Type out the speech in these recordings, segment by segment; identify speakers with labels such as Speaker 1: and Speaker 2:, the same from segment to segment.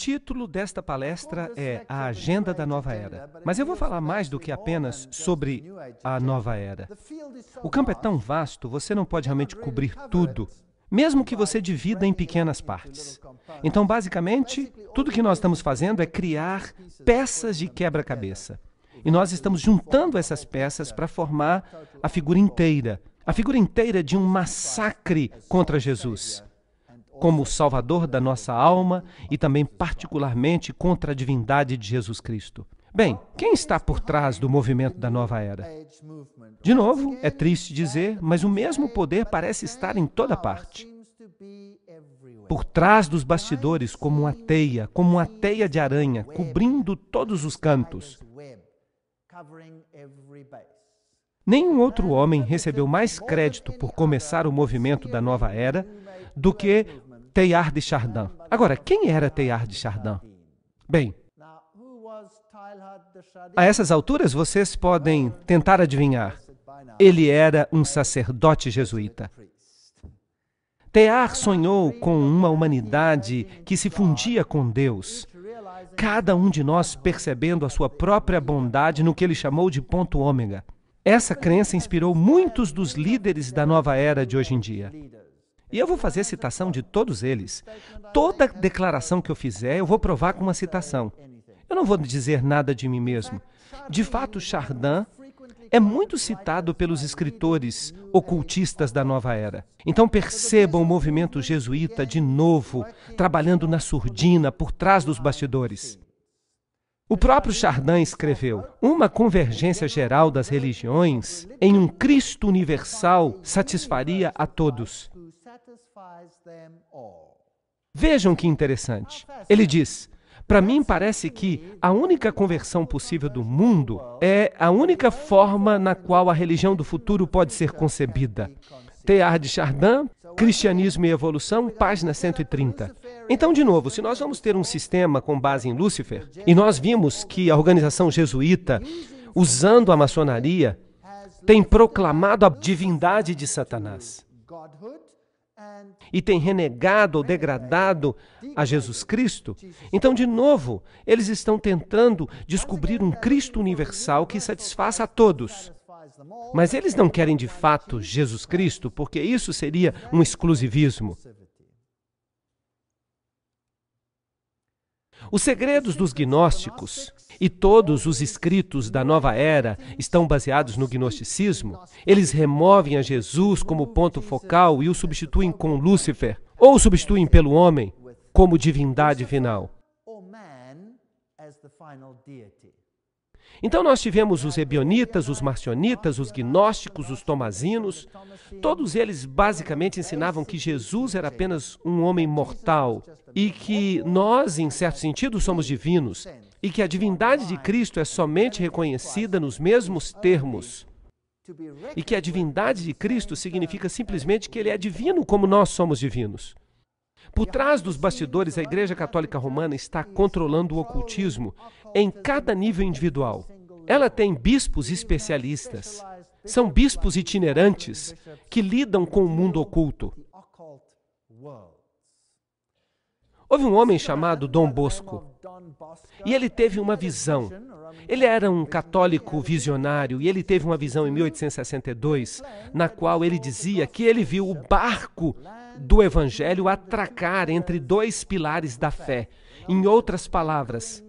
Speaker 1: título desta palestra é A Agenda da Nova Era, mas eu vou falar mais do que apenas sobre a nova era. O campo é tão vasto, você não pode realmente cobrir tudo, mesmo que você divida em pequenas partes. Então, basicamente, tudo que nós estamos fazendo é criar peças de quebra-cabeça. E nós estamos juntando essas peças para formar a figura inteira a figura inteira de um massacre contra Jesus como o Salvador da nossa alma e também, particularmente, contra a divindade de Jesus Cristo. Bem, quem está por trás do movimento da nova era? De novo, é triste dizer, mas o mesmo poder parece estar em toda parte. Por trás dos bastidores, como uma teia, como uma teia de aranha, cobrindo todos os cantos. Nenhum outro homem recebeu mais crédito por começar o movimento da nova era do que Teilhard de Chardin. Agora, quem era Teilhard de Chardin? Bem, a essas alturas vocês podem tentar adivinhar. Ele era um sacerdote jesuíta. Tear sonhou com uma humanidade que se fundia com Deus, cada um de nós percebendo a sua própria bondade no que ele chamou de ponto ômega. Essa crença inspirou muitos dos líderes da nova era de hoje em dia. E eu vou fazer citação de todos eles. Toda declaração que eu fizer, eu vou provar com uma citação. Eu não vou dizer nada de mim mesmo. De fato, Chardin é muito citado pelos escritores ocultistas da nova era. Então percebam o movimento jesuíta de novo, trabalhando na surdina, por trás dos bastidores. O próprio Chardin escreveu: Uma convergência geral das religiões em um Cristo universal satisfaria a todos. Vejam que interessante. Ele diz: Para mim parece que a única conversão possível do mundo é a única forma na qual a religião do futuro pode ser concebida. Teilhard de Chardin, Cristianismo e Evolução, página 130. Então, de novo, se nós vamos ter um sistema com base em Lúcifer, e nós vimos que a organização jesuíta, usando a maçonaria, tem proclamado a divindade de Satanás e têm renegado ou degradado a Jesus Cristo, então, de novo, eles estão tentando descobrir um Cristo universal que satisfaça a todos. Mas eles não querem de fato Jesus Cristo, porque isso seria um exclusivismo. Os segredos dos gnósticos e todos os escritos da nova era estão baseados no gnosticismo. Eles removem a Jesus como ponto focal e o substituem com Lúcifer, ou o substituem pelo homem como divindade final. Então nós tivemos os ebionitas, os marcionitas, os gnósticos, os tomazinos. Todos eles basicamente ensinavam que Jesus era apenas um homem mortal e que nós, em certo sentido, somos divinos e que a divindade de Cristo é somente reconhecida nos mesmos termos. E que a divindade de Cristo significa simplesmente que ele é divino como nós somos divinos. Por trás dos bastidores, a Igreja Católica Romana está controlando o ocultismo em cada nível individual. Ela tem bispos especialistas. São bispos itinerantes que lidam com o mundo oculto. Houve um homem chamado Dom Bosco e ele teve uma visão. Ele era um católico visionário e ele teve uma visão em 1862, na qual ele dizia que ele viu o barco do evangelho atracar entre dois pilares da fé. Em outras palavras,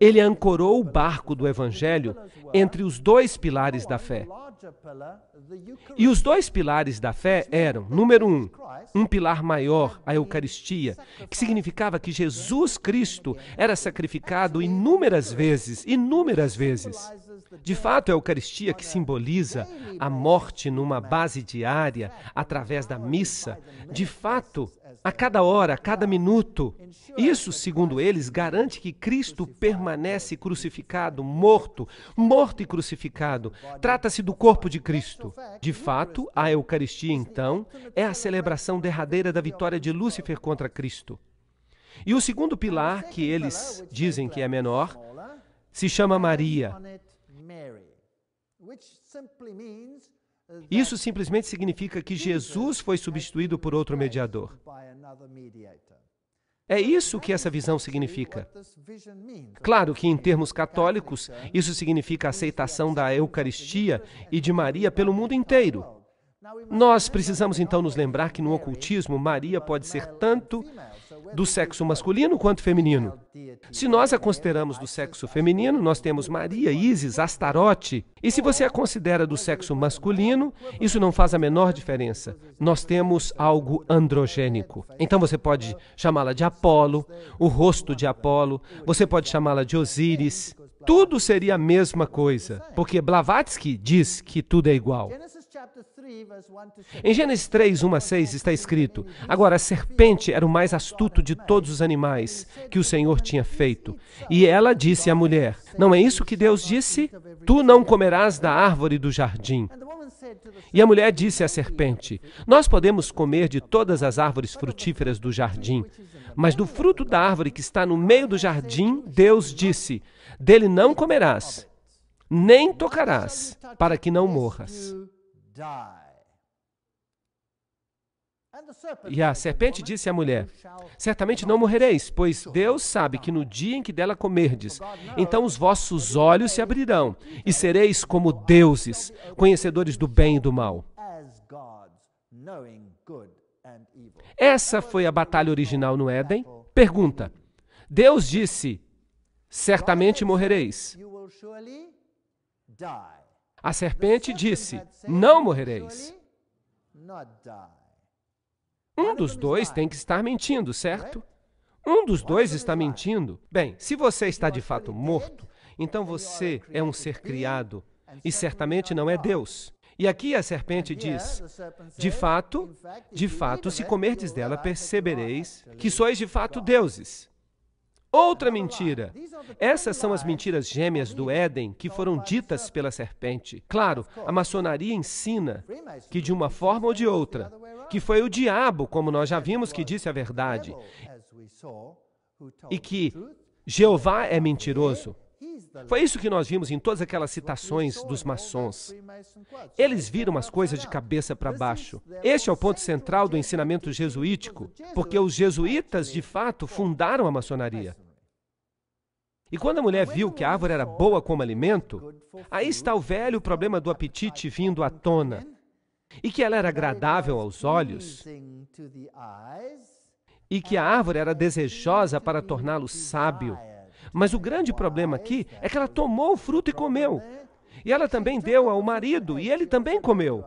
Speaker 1: ele ancorou o barco do Evangelho entre os dois pilares da fé, e os dois pilares da fé eram, número um, um pilar maior, a Eucaristia, que significava que Jesus Cristo era sacrificado inúmeras vezes, inúmeras vezes. De fato, a Eucaristia que simboliza a morte numa base diária, através da missa, de fato, a cada hora, a cada minuto. Isso, segundo eles, garante que Cristo permanece crucificado, morto, morto e crucificado. Trata-se do corpo corpo de Cristo. De fato, a Eucaristia, então, é a celebração derradeira da vitória de Lúcifer contra Cristo. E o segundo pilar, que eles dizem que é menor, se chama Maria. Isso simplesmente significa que Jesus foi substituído por outro mediador. É isso que essa visão significa. Claro que, em termos católicos, isso significa a aceitação da Eucaristia e de Maria pelo mundo inteiro. Nós precisamos então nos lembrar que no ocultismo, Maria pode ser tanto do sexo masculino quanto feminino. Se nós a consideramos do sexo feminino, nós temos Maria, Isis, Astarote. E se você a considera do sexo masculino, isso não faz a menor diferença. Nós temos algo androgênico. Então você pode chamá-la de Apolo, o rosto de Apolo, você pode chamá-la de Osíris. Tudo seria a mesma coisa, porque Blavatsky diz que tudo é igual. Em Gênesis 3, 1 a 6 está escrito: Agora a serpente era o mais astuto de todos os animais que o Senhor tinha feito. E ela disse à mulher: Não é isso que Deus disse? Tu não comerás da árvore do jardim. E a mulher disse à serpente: Nós podemos comer de todas as árvores frutíferas do jardim, mas do fruto da árvore que está no meio do jardim, Deus disse: Dele não comerás, nem tocarás, para que não morras. E a serpente disse à mulher: Certamente não morrereis, pois Deus sabe que no dia em que dela comerdes, então os vossos olhos se abrirão e sereis como deuses, conhecedores do bem e do mal. Essa foi a batalha original no Éden. Pergunta: Deus disse: Certamente morrereis. A serpente disse: Não morrereis. Um dos dois tem que estar mentindo, certo? É? Um dos dois está mentindo. Bem, se você está de fato morto, então você é um ser criado e certamente não é Deus. E aqui a serpente é diz: De fato, de fato, se é comerdes dela, percebereis tá que sois de fato deuses. Outra mentira. Essas são as mentiras gêmeas do Éden que foram ditas pela serpente. Claro, a maçonaria ensina que, de uma forma ou de outra, que foi o diabo, como nós já vimos, que disse a verdade, e que Jeová é mentiroso. Foi isso que nós vimos em todas aquelas citações dos maçons. Eles viram as coisas de cabeça para baixo. Este é o ponto central do ensinamento jesuítico, porque os jesuítas de fato fundaram a maçonaria. E quando a mulher viu que a árvore era boa como alimento, aí está o velho problema do apetite vindo à tona e que ela era agradável aos olhos, e que a árvore era desejosa para torná-lo sábio. Mas o grande problema aqui é que ela tomou o fruto e comeu. E ela também deu ao marido, e ele também comeu.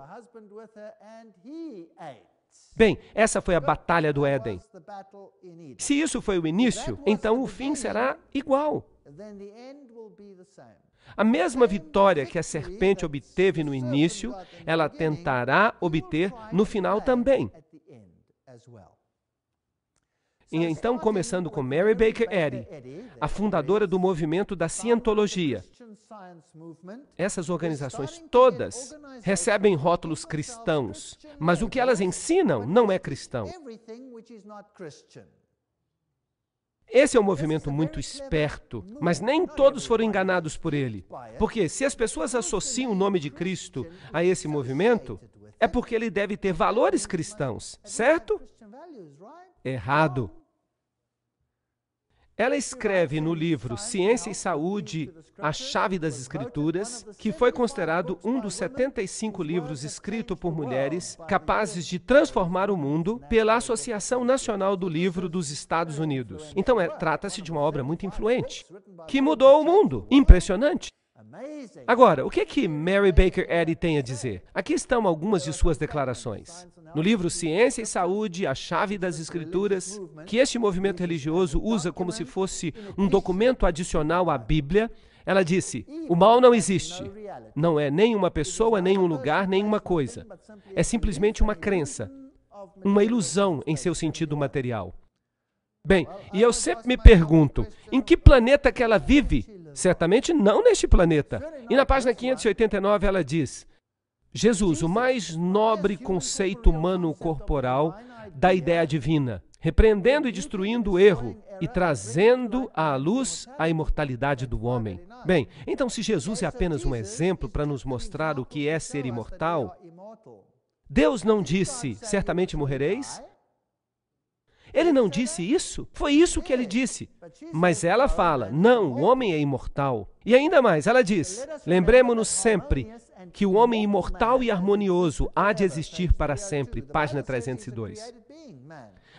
Speaker 1: Bem, essa foi a batalha do Éden. Se isso foi o início, então o fim será igual. A mesma vitória que a serpente obteve no início, ela tentará obter no final também. E então, começando com Mary Baker Eddy, a fundadora do movimento da Cientologia. Essas organizações todas recebem rótulos cristãos, mas o que elas ensinam não é cristão. Esse é um movimento muito esperto, mas nem todos foram enganados por ele. Porque se as pessoas associam o nome de Cristo a esse movimento, é porque ele deve ter valores cristãos, certo? Errado. Ela escreve no livro Ciência e Saúde, A Chave das Escrituras, que foi considerado um dos 75 livros escritos por mulheres capazes de transformar o mundo pela Associação Nacional do Livro dos Estados Unidos. Então, é, trata-se de uma obra muito influente, que mudou o mundo. Impressionante. Agora, o que é que Mary Baker Eddy tem a dizer? Aqui estão algumas de suas declarações. No livro Ciência e Saúde, A Chave das Escrituras, que este movimento religioso usa como se fosse um documento adicional à Bíblia, ela disse: O mal não existe. Não é nem uma pessoa, nem um lugar, nem uma coisa. É simplesmente uma crença, uma ilusão em seu sentido material. Bem, e eu sempre me pergunto: em que planeta que ela vive Certamente não neste planeta. E na página 589 ela diz: Jesus, o mais nobre conceito humano corporal da ideia divina, repreendendo e destruindo o erro e trazendo à luz a imortalidade do homem. Bem, então se Jesus é apenas um exemplo para nos mostrar o que é ser imortal, Deus não disse: certamente morrereis, ele não disse isso? Foi isso que ele disse. Mas ela fala: não, o homem é imortal. E ainda mais, ela diz: lembremos-nos sempre que o homem imortal e harmonioso há de existir para sempre. Página 302.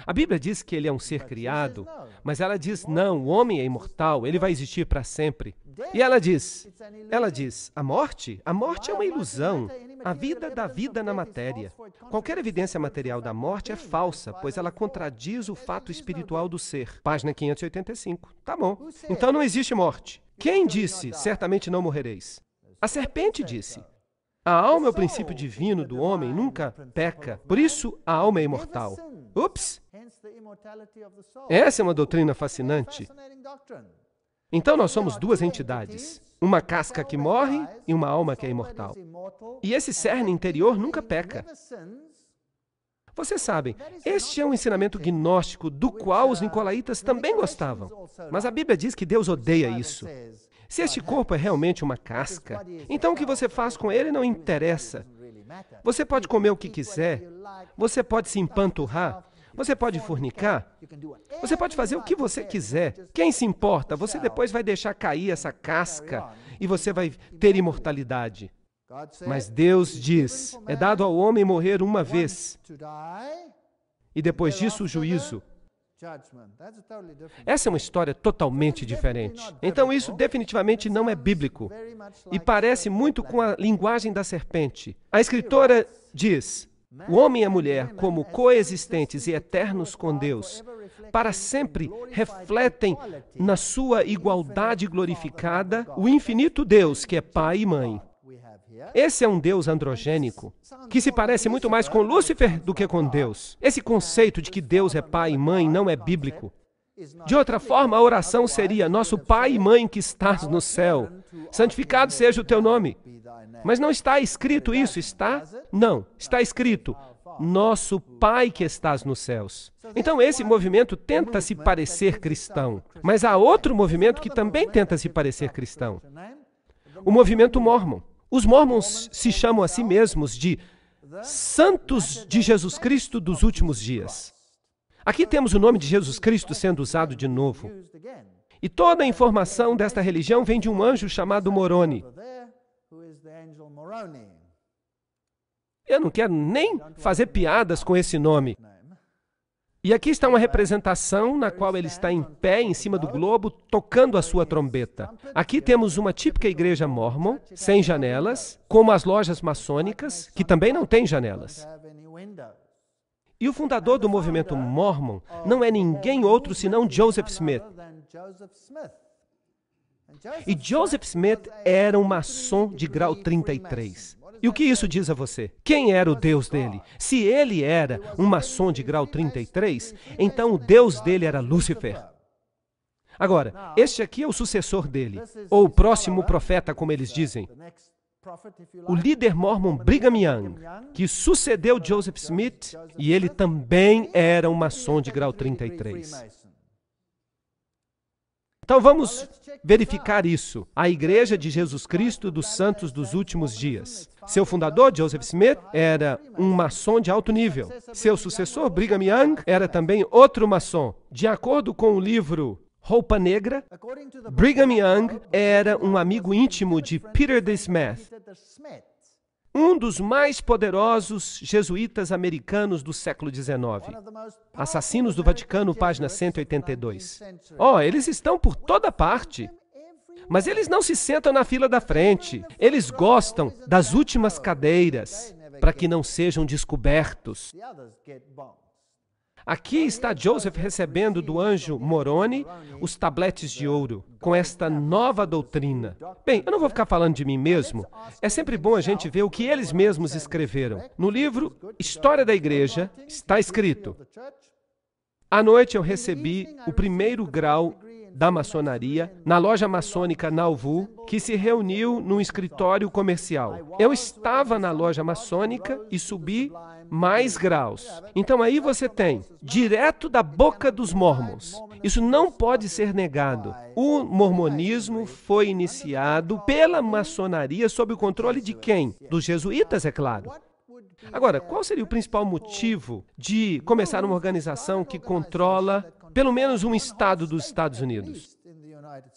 Speaker 1: A Bíblia diz que ele é um ser criado, mas ela diz: não, o homem é imortal, ele vai existir para sempre. E ela diz: ela diz, a morte? A morte é uma ilusão. A vida dá vida na matéria. Qualquer evidência material da morte é falsa, pois ela contradiz o fato espiritual do ser. Página 585. Tá bom. Então não existe morte. Quem disse, certamente não morrereis? A serpente disse. A alma é o princípio divino do homem, nunca peca. Por isso, a alma é imortal. Ups! Essa é uma doutrina fascinante. Então, nós somos duas entidades: uma casca que morre e uma alma que é imortal. E esse cerne interior nunca peca. Vocês sabem, este é um ensinamento gnóstico do qual os uh, nicolaítas também gostavam. Mas a Bíblia diz que Deus odeia isso. Se este corpo é realmente uma casca, então o que você faz com ele não interessa. Você pode comer o que quiser, você pode se empanturrar, você pode fornicar? Você pode fazer o que você quiser. Quem se importa? Você depois vai deixar cair essa casca e você vai ter imortalidade. Mas Deus diz: é dado ao homem morrer uma vez, e depois disso o juízo. Essa é uma história totalmente diferente. Então, isso definitivamente não é bíblico e parece muito com a linguagem da serpente. A escritora diz: o homem e a mulher, como coexistentes e eternos com Deus, para sempre refletem na sua igualdade glorificada o infinito Deus que é pai e mãe. Esse é um Deus androgênico, que se parece muito mais com Lúcifer do que com Deus. Esse conceito de que Deus é pai e mãe não é bíblico. De outra forma, a oração seria: Nosso Pai e Mãe que estás no céu, santificado seja o teu nome. Né? Mas não está escrito isso, está? Não, está escrito ah, nosso Pai que estás nos céus. Então, esse movimento tenta se parecer cristão, mas há outro movimento que também tenta se parecer cristão: o movimento mormon. Os mormons se chamam a si mesmos de Santos de Jesus Cristo dos últimos dias. Aqui temos o nome de Jesus Cristo sendo usado de novo. E toda a informação desta religião vem de um anjo chamado Moroni. Eu não quero nem fazer piadas com esse nome. E aqui está uma representação na qual ele está em pé em cima do globo, tocando a sua trombeta. Aqui temos uma típica igreja mormon, sem janelas, como as lojas maçônicas, que também não têm janelas. E o fundador do movimento mormon não é ninguém outro senão Joseph Smith. E Joseph Smith era um maçom de grau 33. E o que isso diz a você? Quem era o Deus dele? Se ele era um maçom de grau 33, então o Deus dele era Lúcifer. Agora, este aqui é o sucessor dele, ou o próximo profeta, como eles dizem. O líder mormon Brigham Young, que sucedeu Joseph Smith, e ele também era um maçom de grau 33. Então vamos verificar isso. A Igreja de Jesus Cristo dos Santos dos Últimos Dias. Seu fundador, Joseph Smith, era um maçom de alto nível. Seu sucessor, Brigham Young, era também outro maçom. De acordo com o livro Roupa Negra, Brigham Young era um amigo íntimo de Peter D. Smith um dos mais poderosos jesuítas americanos do século XIX. Assassinos do Vaticano, página 182. Oh, eles estão por toda parte. Mas eles não se sentam na fila da frente. Eles gostam das últimas cadeiras para que não sejam descobertos. Aqui está Joseph recebendo do anjo Moroni os tabletes de ouro com esta nova doutrina. Bem, eu não vou ficar falando de mim mesmo. É sempre bom a gente ver o que eles mesmos escreveram. No livro História da Igreja está escrito: À noite eu recebi o primeiro grau da maçonaria na loja maçônica Nauvoo, que se reuniu num escritório comercial. Eu estava na loja maçônica e subi mais graus. Então aí você tem, direto da boca dos mormons. Isso não pode ser negado. O mormonismo foi iniciado pela maçonaria sob o controle de quem? Dos jesuítas, é claro. Agora, qual seria o principal motivo de começar uma organização que controla pelo menos um estado dos Estados Unidos.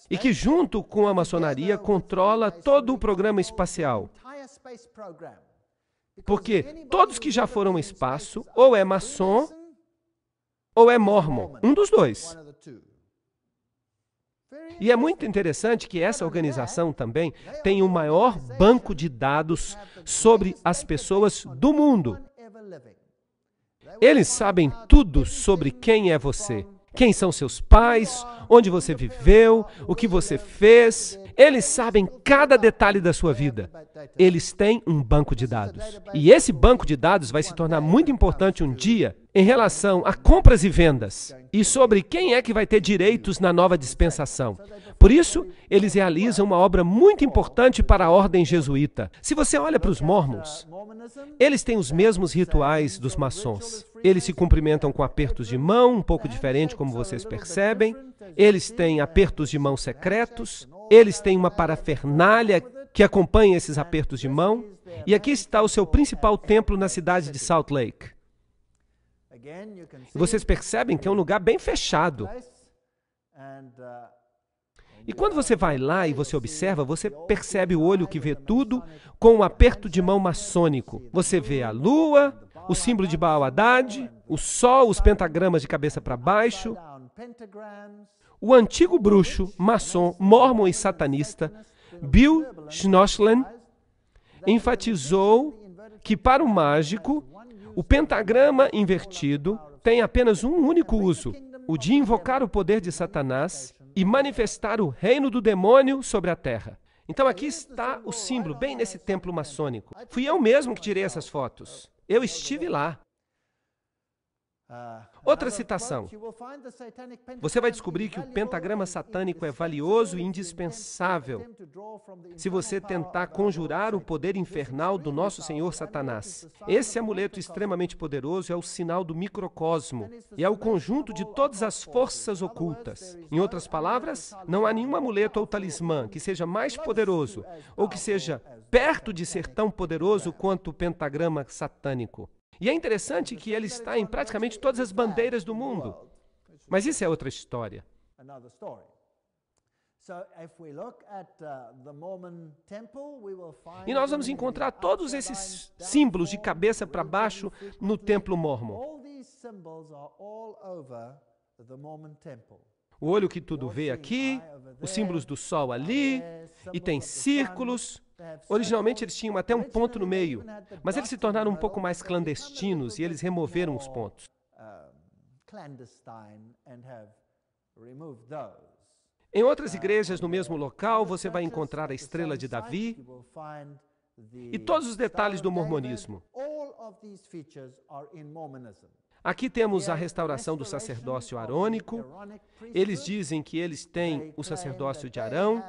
Speaker 1: E que, junto com a maçonaria, controla todo o programa espacial. Porque todos que já foram ao espaço, ou é maçom, ou é mormon, um dos dois. E é muito interessante que essa organização também tem o maior banco de dados sobre as pessoas do mundo. Eles sabem tudo sobre quem é você. Quem são seus pais? Onde você viveu? O que você fez? Eles sabem cada detalhe da sua vida. Eles têm um banco de dados. E esse banco de dados vai se tornar muito importante um dia em relação a compras e vendas e sobre quem é que vai ter direitos na nova dispensação. Por isso, eles realizam uma obra muito importante para a ordem jesuíta. Se você olha para os mormons, eles têm os mesmos rituais dos maçons. Eles se cumprimentam com apertos de mão, um pouco diferente, como vocês percebem. Eles têm apertos de mão secretos. Eles têm uma parafernália que acompanha esses apertos de mão. E aqui está o seu principal templo na cidade de Salt Lake.
Speaker 2: E vocês
Speaker 1: percebem que é um lugar bem fechado. E quando você vai lá e você observa, você percebe o olho que vê tudo com um aperto de mão maçônico. Você vê a lua, o símbolo de Baal Haddad, o sol, os pentagramas de cabeça para baixo, o antigo bruxo, maçom, mormon e satanista Bill Schnochlen enfatizou que para o mágico, o pentagrama invertido tem apenas um único uso: o de invocar o poder de Satanás e manifestar o reino do demônio sobre a terra. Então aqui está o símbolo, bem nesse templo maçônico. Fui eu mesmo que tirei essas fotos. Eu estive lá. Ah, Outra citação. Você vai descobrir que o pentagrama satânico é valioso e indispensável se você tentar conjurar o poder infernal do nosso senhor Satanás. Esse amuleto extremamente poderoso é o sinal do microcosmo e é o conjunto de todas as forças ocultas. Em outras palavras, não há nenhum amuleto ou talismã que seja mais poderoso ou que seja perto de ser tão poderoso quanto o pentagrama satânico. E é interessante que ele está em praticamente todas as bandeiras do mundo. Mas isso é outra história.
Speaker 2: Uh, e nós
Speaker 1: vamos encontrar todos esses símbolos de cabeça para baixo no templo mormon. O olho que tudo vê aqui, os símbolos do sol ali, e tem círculos. Originalmente eles tinham até um ponto no meio, mas eles se tornaram um pouco mais clandestinos e eles removeram os pontos. Em outras igrejas no mesmo local, você vai encontrar a estrela de Davi e todos os detalhes do mormonismo. Aqui temos a restauração do sacerdócio arônico. Eles dizem que eles têm o sacerdócio de Arão.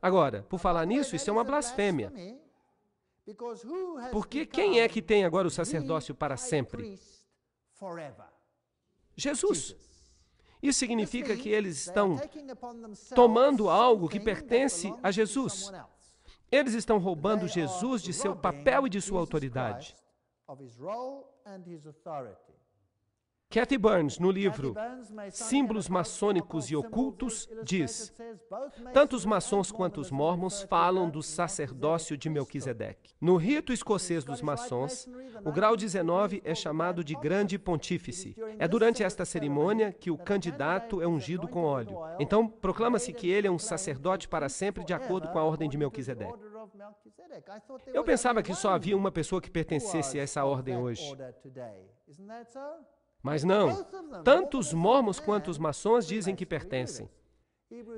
Speaker 1: Agora, por falar nisso, isso é uma blasfêmia.
Speaker 2: Porque quem
Speaker 1: é que tem agora o sacerdócio para sempre? Jesus. Isso significa que eles estão tomando algo que pertence a Jesus. Eles estão roubando Jesus de seu papel e de sua autoridade. Cathy Burns, no livro Símbolos Maçônicos e Ocultos, diz: Tanto os maçons quanto os mormons falam do sacerdócio de Melquisedeque. No rito escocês dos maçons, o grau 19 é chamado de Grande Pontífice. É durante esta cerimônia que o candidato é ungido com óleo. Então, proclama-se que ele é um sacerdote para sempre de acordo com a ordem de Melquisedeque.
Speaker 2: Eu pensava que só havia uma
Speaker 1: pessoa que pertencesse a essa ordem hoje. Mas não. Tanto os mormons quanto os maçons dizem que pertencem.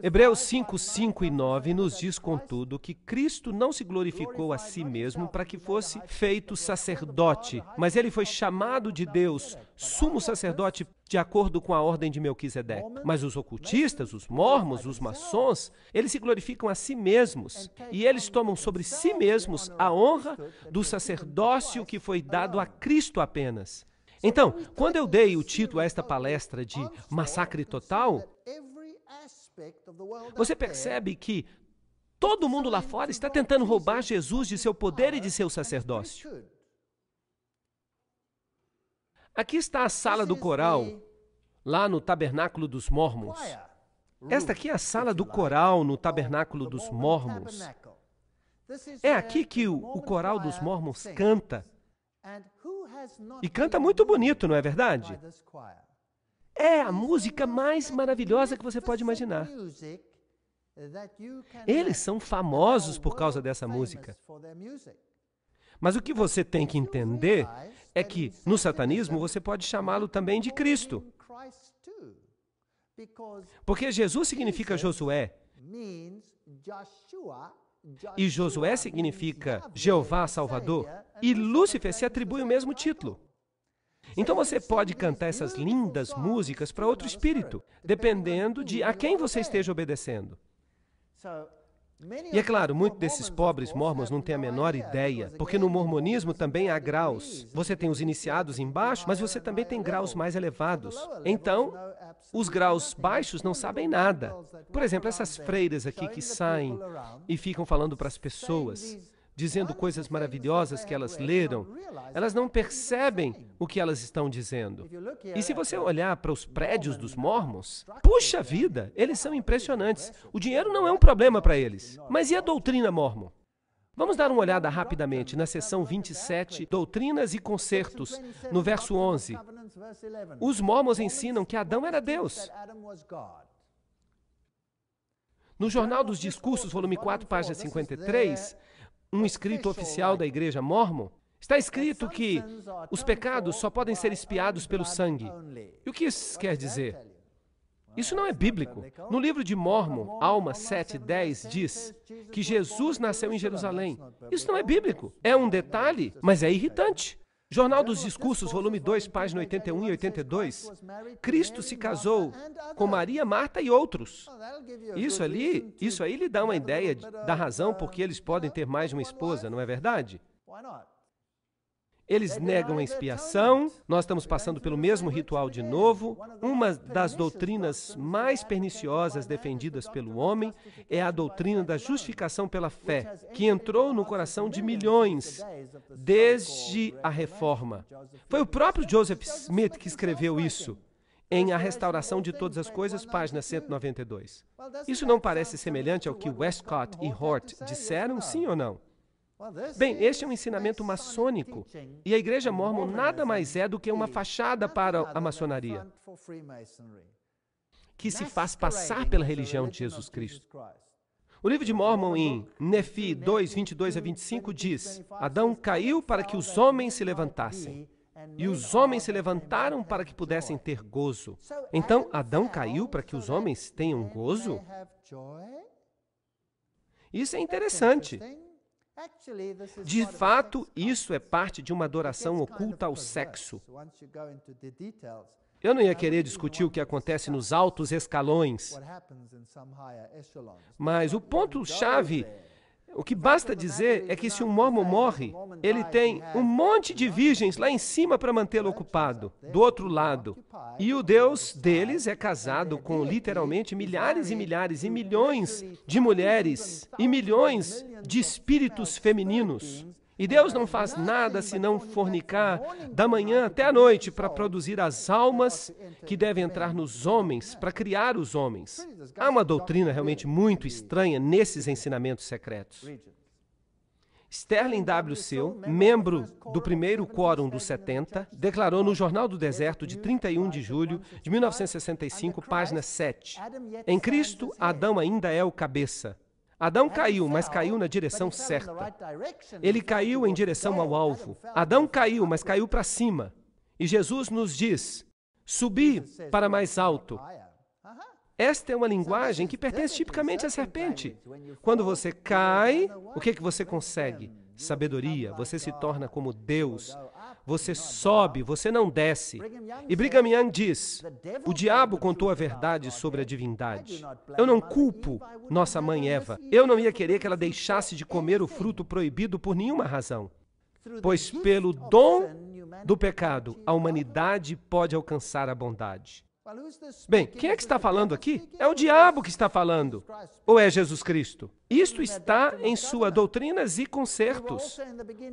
Speaker 1: Hebreus 5, 5 e 9 nos diz, contudo, que Cristo não se glorificou a si mesmo para que fosse feito sacerdote, mas ele foi chamado de Deus, sumo sacerdote, de acordo com a ordem de Melquisedeque. Mas os ocultistas, os mormos, os maçons, eles se glorificam a si mesmos e eles tomam sobre si mesmos a honra do sacerdócio que foi dado a Cristo apenas. Então, quando eu dei o título a esta palestra de Massacre Total, você percebe que todo mundo lá fora está tentando roubar Jesus de seu poder e de seu sacerdócio. Aqui está a sala do coral, lá no Tabernáculo dos Mormons. Esta aqui é a sala do coral no Tabernáculo é dos Mormons.
Speaker 2: É aqui que o, o
Speaker 1: coral dos Mormons canta. E canta muito bonito, não é verdade? É a música mais maravilhosa que você pode imaginar. Eles são famosos por causa dessa música. Mas o que você tem que entender é que, no satanismo, você pode chamá-lo também de Cristo. Porque Jesus significa Josué. E Josué significa Jeová Salvador. E Lúcifer se atribui o mesmo título. Então você pode cantar essas lindas músicas para outro espírito, dependendo de a quem você esteja obedecendo. E é claro, muitos desses pobres mormons não têm a menor ideia, porque no mormonismo também há graus. Você tem os iniciados embaixo, mas você também tem graus mais elevados. Então, os graus baixos não sabem nada. Por exemplo, essas freiras aqui que saem e ficam falando para as pessoas dizendo coisas maravilhosas que elas leram, elas não percebem o que elas estão dizendo. E se você olhar para os prédios dos mormons, puxa vida, eles são impressionantes. O dinheiro não é um problema para eles. Mas e a doutrina mormon? Vamos dar uma olhada rapidamente na seção 27, Doutrinas e Concertos, no verso 11. Os mormons ensinam que Adão era Deus. No Jornal dos Discursos, volume 4, página 53, um escrito oficial da Igreja Mormon, está escrito que os pecados só podem ser espiados pelo sangue. E o que isso quer dizer? Isso não é bíblico. No livro de Mormon, Alma 7:10 diz que Jesus nasceu em Jerusalém. Isso não é bíblico. É um detalhe, mas é irritante. Jornal dos Discursos, volume 2, página 81 e 82. Cristo se casou com Maria, Marta e outros. Isso ali, isso aí lhe dá uma ideia da razão por que eles uh, podem ter mais de uma esposa, não é verdade? Eles negam a expiação, nós estamos passando pelo mesmo ritual de novo. Uma das doutrinas mais perniciosas defendidas pelo homem é a doutrina da justificação pela fé, que entrou no coração de milhões desde a reforma. Foi o próprio Joseph Smith que escreveu isso em A Restauração de Todas as Coisas, página 192. Isso não parece semelhante ao que Westcott e Hort disseram, sim ou não? Bem, este é um ensinamento maçônico e a Igreja Mormon nada mais é do que uma fachada para a maçonaria que se faz passar pela religião de Jesus Cristo. O livro de Mormon, em Nefi 2, 22 a 25, diz: Adão então, caiu para que os homens se levantassem, e os homens se levantaram para que pudessem ter gozo. Então, Adão caiu para que os homens tenham gozo? Isso é interessante. De fato, isso é parte de uma adoração oculta ao sexo. Eu não ia querer discutir o que acontece nos altos escalões, mas o ponto-chave o que basta dizer é que se um mormon morre, ele tem um monte de virgens lá em cima para mantê-lo ocupado, do outro lado. E o Deus deles é casado com literalmente milhares e milhares e milhões de mulheres e milhões de espíritos femininos. E Deus não faz nada senão fornicar da manhã até a noite para produzir as almas que devem entrar nos homens, para criar os homens. Há uma doutrina realmente muito estranha nesses ensinamentos secretos. Sterling W. Seu, membro do primeiro Quórum dos 70, declarou no Jornal do Deserto de 31 de julho de 1965, página 7: Em Cristo, Adão ainda é o cabeça. Adão caiu, mas caiu na direção certa. Ele caiu em direção ao alvo. Adão caiu, mas caiu para cima. E Jesus nos diz: subi para mais alto. Uh-huh. Esta é uma linguagem que pertence tipicamente à serpente. Quando você cai, o que, é que você consegue? Sabedoria. Você se torna como Deus. Você sobe, você não desce. E Brigham Young diz: O diabo contou a verdade sobre a divindade. Eu não culpo nossa mãe Eva. Eu não ia querer que ela deixasse de comer o fruto proibido por nenhuma razão. Pois pelo dom do pecado, a humanidade pode alcançar a bondade. Bem, quem é que está falando aqui? É o diabo que está falando. Ou é Jesus Cristo? Isto está em sua doutrinas e concertos.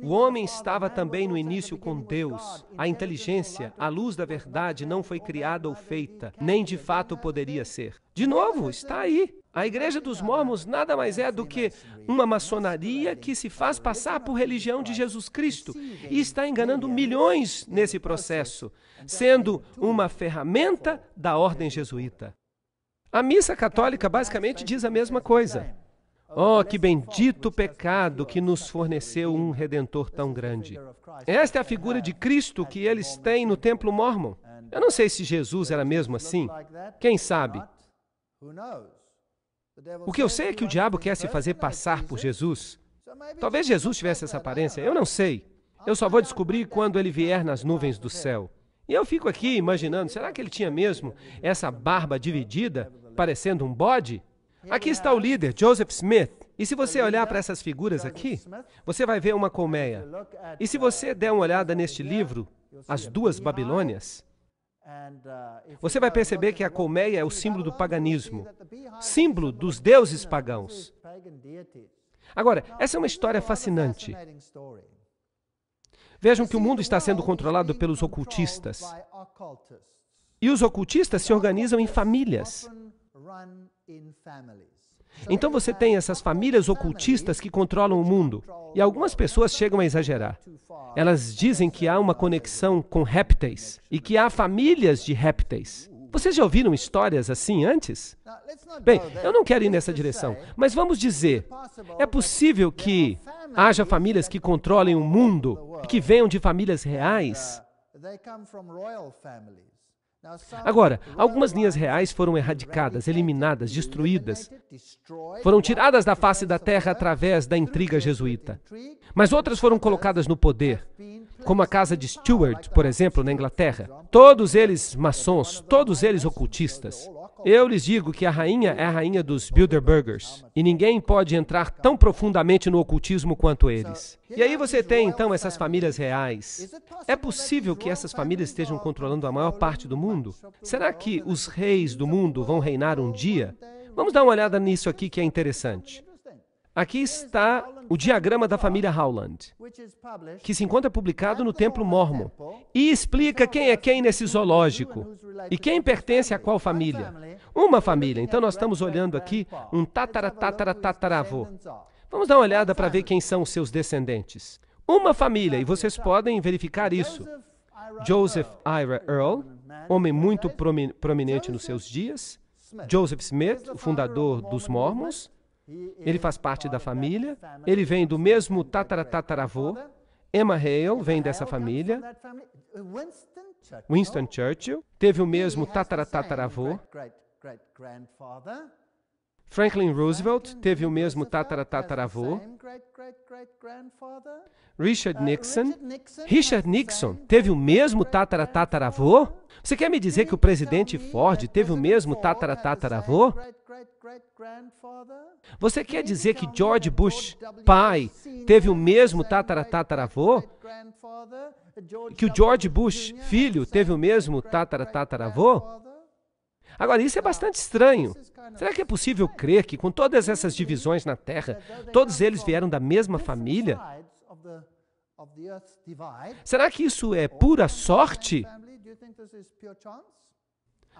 Speaker 1: O homem estava também no início com Deus. A inteligência, a luz da verdade não foi criada ou feita, nem de fato poderia ser. De novo, está aí. A Igreja dos Mormons nada mais é do que uma maçonaria que se faz passar por religião de Jesus Cristo e está enganando milhões nesse processo, sendo uma ferramenta da ordem jesuíta. A missa católica basicamente diz a mesma coisa. Oh, que bendito pecado que nos forneceu um redentor tão grande. Esta é a figura de Cristo que eles têm no templo mormon. Eu não sei se Jesus era mesmo assim. Quem sabe? O que eu sei é que o diabo quer se fazer passar por Jesus. Talvez Jesus tivesse essa aparência, eu não sei. Eu só vou descobrir quando ele vier nas nuvens do céu. E eu fico aqui imaginando, será que ele tinha mesmo essa barba dividida, parecendo um bode? Aqui está o líder, Joseph Smith. E se você olhar para essas figuras aqui, você vai ver uma colmeia. E se você der uma olhada neste livro, As Duas Babilônias, Uh, Você vai perceber que a colmeia é o símbolo do paganismo, símbolo dos deuses pagãos. Agora, essa é uma história fascinante. Vejam que o mundo está sendo controlado pelos ocultistas. E os ocultistas se organizam em famílias. Então você tem essas famílias ocultistas que controlam o mundo. E algumas pessoas chegam a exagerar. Elas dizem que há uma conexão com répteis e que há famílias de répteis. Vocês já ouviram histórias assim antes? Bem, eu não quero ir nessa direção, mas vamos dizer: é possível que haja famílias que controlem o mundo e que venham de famílias reais? Agora, algumas linhas reais foram erradicadas, eliminadas, destruídas. Foram tiradas da face da terra através da intriga jesuíta. Mas outras foram colocadas no poder, como a casa de Stuart, por exemplo, na Inglaterra. Todos eles maçons, todos eles ocultistas. Eu lhes digo que a rainha é a rainha dos Bilderbergers e ninguém pode entrar tão profundamente no ocultismo quanto eles. E aí você tem então essas famílias reais. É possível que essas famílias estejam controlando a maior parte do mundo? Será que os reis do mundo vão reinar um dia? Vamos dar uma olhada nisso aqui que é interessante. Aqui está o diagrama da família Howland, que se encontra publicado no Templo Mormon e explica quem é quem nesse zoológico e quem pertence a qual família. Uma família. Então nós estamos olhando aqui um tatara tatara tataravô. Vamos dar uma olhada para ver quem são os seus descendentes. Uma família, e vocês podem verificar isso. Joseph Ira Earl, homem muito prominente nos seus dias. Joseph Smith, o fundador dos Mormons. Ele faz parte da família, ele vem do mesmo tataratataravô. Emma Hale vem dessa família. Winston Churchill teve o mesmo tataratataravô. Franklin Roosevelt teve o mesmo tataratataravô. Richard Nixon. Richard Nixon teve o mesmo tataratataravô? Você quer me dizer que o presidente Ford teve o mesmo tataratatravô? Você quer dizer que George Bush, pai, teve o mesmo tatara-tataravô? Que o George Bush, filho, teve o mesmo tatara-tataravô? Agora, isso é bastante estranho. Será que é possível crer que, com todas essas divisões na Terra, todos eles vieram da mesma família? Será que isso é pura sorte?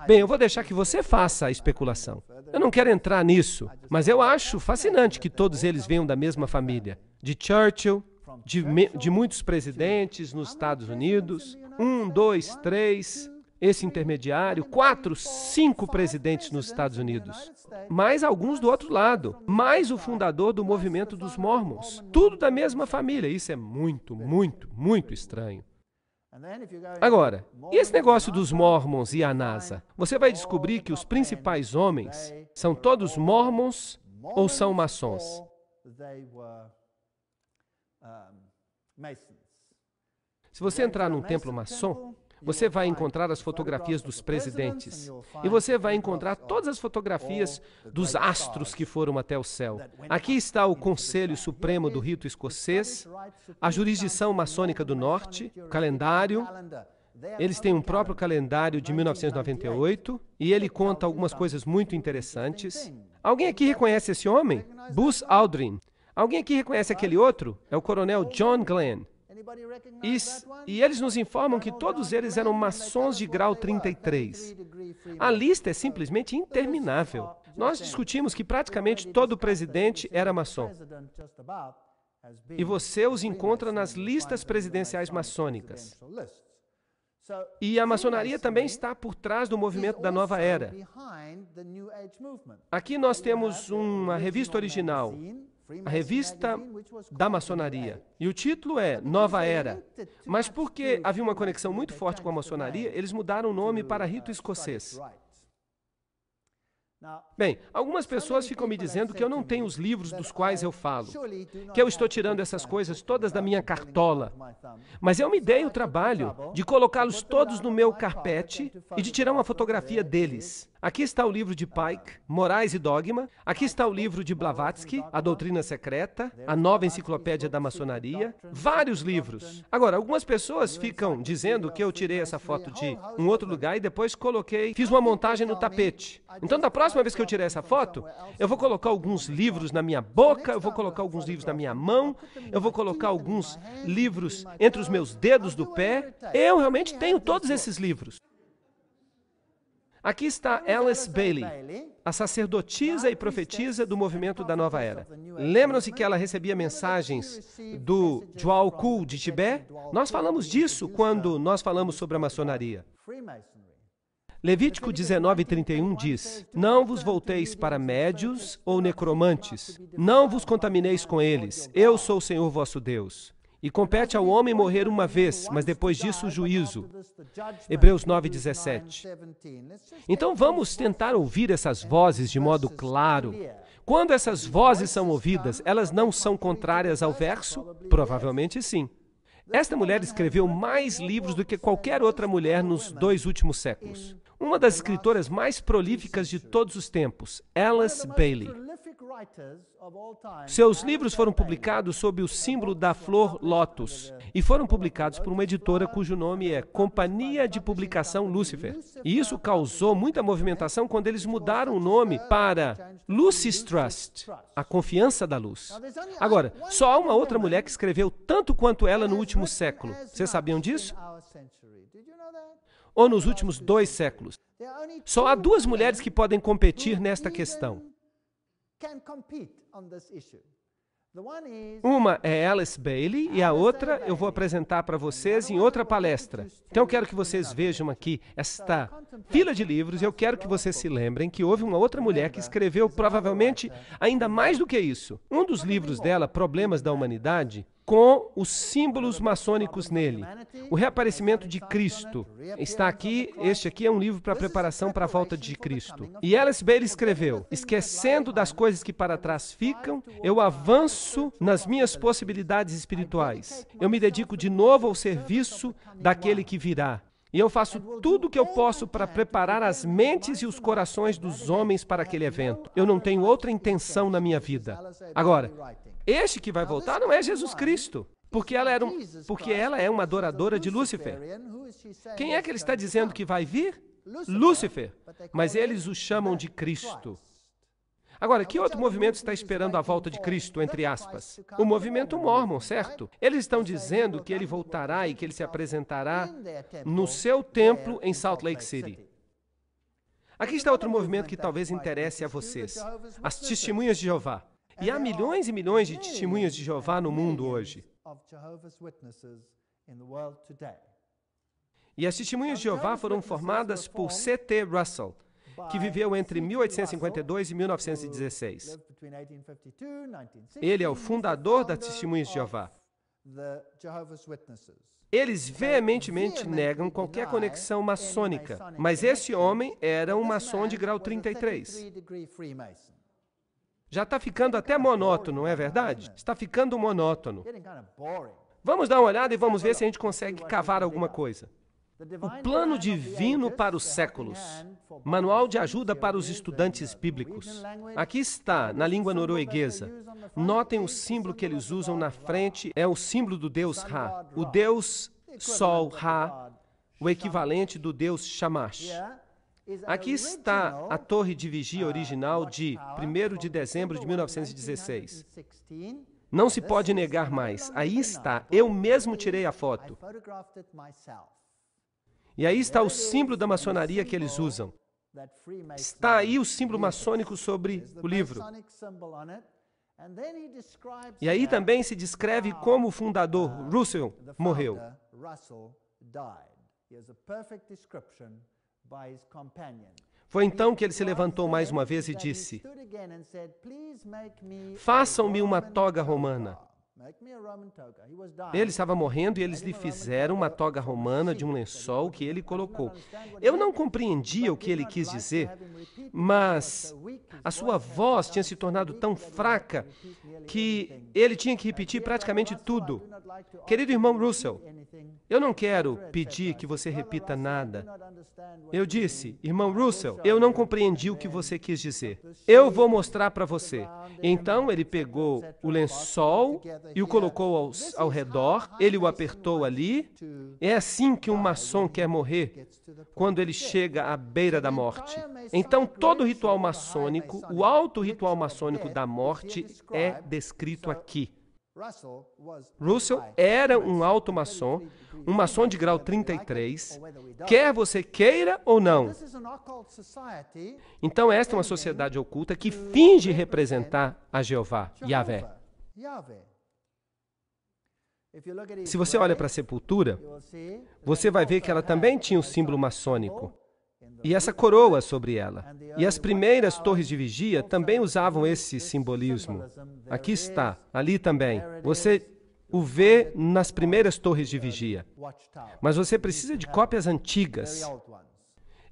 Speaker 1: Bem, eu vou deixar que você faça a especulação. Eu não quero entrar nisso, mas eu acho fascinante que todos eles venham da mesma família. De Churchill, de, de muitos presidentes nos Estados Unidos, um, dois, três, esse intermediário, quatro, cinco presidentes nos Estados Unidos, mais alguns do outro lado, mais o fundador do movimento dos Mormons, tudo da mesma família. Isso é muito, muito, muito estranho. Agora, e esse negócio dos mormons e a NASA? Você vai descobrir que os principais homens são todos mormons ou são maçons? Se você entrar num templo maçom, você vai encontrar as fotografias dos presidentes. E você vai encontrar todas as fotografias dos astros que foram até o céu. Aqui está o Conselho Supremo do Rito Escocês, a jurisdição maçônica do Norte, o calendário. Eles têm um próprio calendário de 1998 e ele conta algumas coisas muito interessantes. Alguém aqui reconhece esse homem? Buzz Aldrin. Alguém aqui reconhece aquele outro? É o coronel John Glenn. E, eles nos informam que todos eles eram maçons de grau 33. A lista é simplesmente interminável. Nós discutimos que praticamente todo presidente era maçom. E você os encontra nas listas presidenciais maçônicas. E a maçonaria também está por trás do movimento da nova era. Aqui nós temos uma revista original a revista da maçonaria. E o título é Nova Era. Mas porque havia uma conexão muito forte com a maçonaria, eles mudaram o nome para Rito Escocês. Bem, algumas pessoas ficam me dizendo que eu não tenho os livros dos quais eu falo, que eu estou tirando essas coisas todas da minha cartola. Mas eu me dei o trabalho de colocá-los todos no meu carpete e de tirar uma fotografia deles. Aqui está o livro de Pike, Morais e Dogma. Aqui está o livro de Blavatsky, A Doutrina Secreta, A Nova Enciclopédia da Maçonaria. Vários livros. Agora, algumas pessoas ficam dizendo que eu tirei essa foto de um outro lugar e depois coloquei, fiz uma montagem no tapete. Então, da próxima vez que eu tirar essa foto, eu vou colocar alguns livros na minha boca, eu vou colocar alguns livros na minha mão, eu vou colocar alguns livros entre os meus dedos do pé. Eu realmente tenho todos esses livros. Aqui está Alice Bailey, a sacerdotisa e profetisa do movimento da Nova Era. Lembram-se que ela recebia mensagens do Joao Kul de Tibete. Nós falamos disso quando nós falamos sobre a maçonaria. Levítico 19:31 diz: Não vos volteis para médios ou necromantes, não vos contamineis com eles. Eu sou o Senhor vosso Deus. E compete ao homem morrer uma vez, mas depois disso o juízo. Hebreus 9:17. Então vamos tentar ouvir essas vozes de modo claro. Quando essas vozes são ouvidas, elas não são contrárias ao verso? Provavelmente sim. Esta mulher escreveu mais livros do que qualquer outra mulher nos dois últimos séculos. Uma das escritoras mais prolíficas de todos os tempos, Alice Bailey. Seus livros foram publicados sob o símbolo da flor lotus e foram publicados por uma editora cujo nome é Companhia de Publicação Lúcifer. E isso causou muita movimentação quando eles mudaram o nome para Lucy's Trust, a confiança da luz. Agora, só há uma outra mulher que escreveu tanto quanto ela no último século. Vocês sabiam disso? Ou nos últimos dois séculos. Só há duas mulheres que podem competir nesta questão. Uma é Alice Bailey e a outra eu vou apresentar para vocês em outra palestra. Então eu quero que vocês vejam aqui esta fila de livros e eu quero que vocês se lembrem que houve uma outra mulher que escreveu provavelmente ainda mais do que isso. Um dos livros dela, Problemas da Humanidade, com os símbolos maçônicos nele. O reaparecimento de Cristo está aqui, este aqui é um livro para preparação para a volta de Cristo. E Alice Bailey escreveu: "Esquecendo das coisas que para trás ficam, eu avanço nas minhas possibilidades espirituais. Eu me dedico de novo ao serviço daquele que virá." E eu faço tudo o que eu posso para preparar as mentes e os corações dos homens para aquele evento. Eu não tenho outra intenção na minha vida. Agora, este que vai voltar não é Jesus Cristo, porque ela, era um, porque ela é uma adoradora de Lúcifer. Quem é que ele está dizendo que vai vir? Lúcifer. Mas eles o chamam de Cristo. Agora, que outro movimento está esperando a volta de Cristo, entre aspas? O movimento mormon, certo? Eles estão dizendo que ele voltará e que ele se apresentará no seu templo em Salt Lake City. Aqui está outro movimento que talvez interesse a vocês: as testemunhas de Jeová. E há milhões e milhões de testemunhas de Jeová no mundo hoje. E as testemunhas de Jeová foram formadas por C.T. Russell, que viveu entre 1852 e 1916.
Speaker 2: Ele é o fundador das testemunhas
Speaker 1: de Jeová. Eles veementemente negam qualquer conexão maçônica, mas esse homem era um maçom de grau 33. Já está ficando até monótono, não é verdade? Está ficando monótono. Vamos dar uma olhada e vamos ver se a gente consegue cavar alguma coisa. O plano divino para os séculos. Manual de ajuda para os estudantes bíblicos. Aqui está, na língua norueguesa. Notem o símbolo que eles usam na frente, é o símbolo do deus Ra. O deus Sol Ra, o equivalente do deus Shamash. Aqui é está a torre de vigia ah, original de 1 de dezembro de 1916. Não se né? pode negar é mais. Aí está. Eu mesmo tirei a foto. E aí está o símbolo da maçonaria que eles usam. Está aí o símbolo maçônico sobre o livro. E aí também se descreve como o fundador Russell morreu. Foi então que ele se levantou mais uma vez e disse: Façam-me uma toga romana. Ele estava morrendo e eles lhe fizeram uma toga romana de um lençol que ele colocou. Eu não compreendia o que ele quis dizer, mas a sua voz tinha se tornado tão fraca que ele tinha que repetir praticamente tudo. Querido irmão Russell, eu não quero pedir que você repita nada. Eu disse, irmão Russell, eu não compreendi o que você quis dizer. Eu vou mostrar para você. Então ele pegou o lençol e o colocou ao, ao redor, ele o apertou ali. É assim que um maçom quer morrer, quando ele chega à beira da morte. Então, todo ritual maçônico, o alto ritual maçônico da morte, é descrito aqui. Russell era um alto maçom, um maçom de grau 33, quer você queira ou não. Então, esta é uma sociedade oculta que finge representar a Jeová, Yahvé. Se você olha para a sepultura, você vai ver que ela também tinha um símbolo maçônico e essa coroa sobre ela. E as primeiras torres de vigia também usavam esse simbolismo. Aqui está, ali também. Você o vê nas primeiras torres de vigia. Mas você precisa de cópias antigas.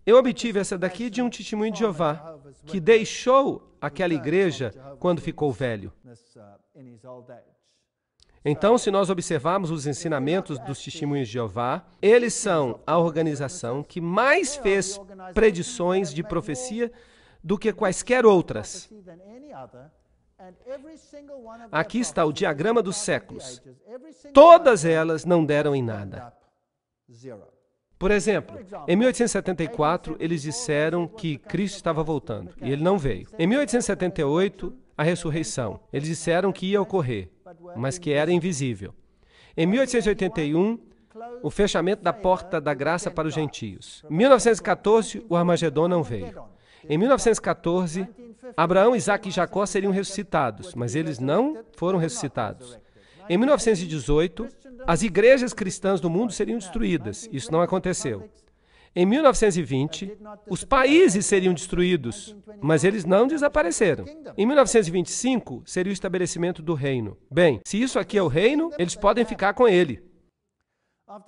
Speaker 1: Eu obtive essa daqui de um testemunho de Jeová, que deixou aquela igreja quando ficou velho. Então, se nós observarmos os ensinamentos dos testemunhos de Jeová, eles são a organização que mais fez predições de profecia do que quaisquer outras. Aqui está o diagrama dos séculos. Todas elas não deram em nada. Por exemplo, em 1874, eles disseram que Cristo estava voltando e ele não veio. Em 1878, a ressurreição. Eles disseram que ia ocorrer mas que era invisível. Em 1881, o fechamento da porta da graça para os gentios. Em 1914, o Armagedon não veio. Em 1914, Abraão, Isaac e Jacó seriam ressuscitados, mas eles não foram ressuscitados. Em 1918, as igrejas cristãs do mundo seriam destruídas. Isso não aconteceu. Em 1920, os países seriam destruídos, mas eles não desapareceram. Em 1925, seria o estabelecimento do reino. Bem, se isso aqui é o reino, eles podem ficar com ele.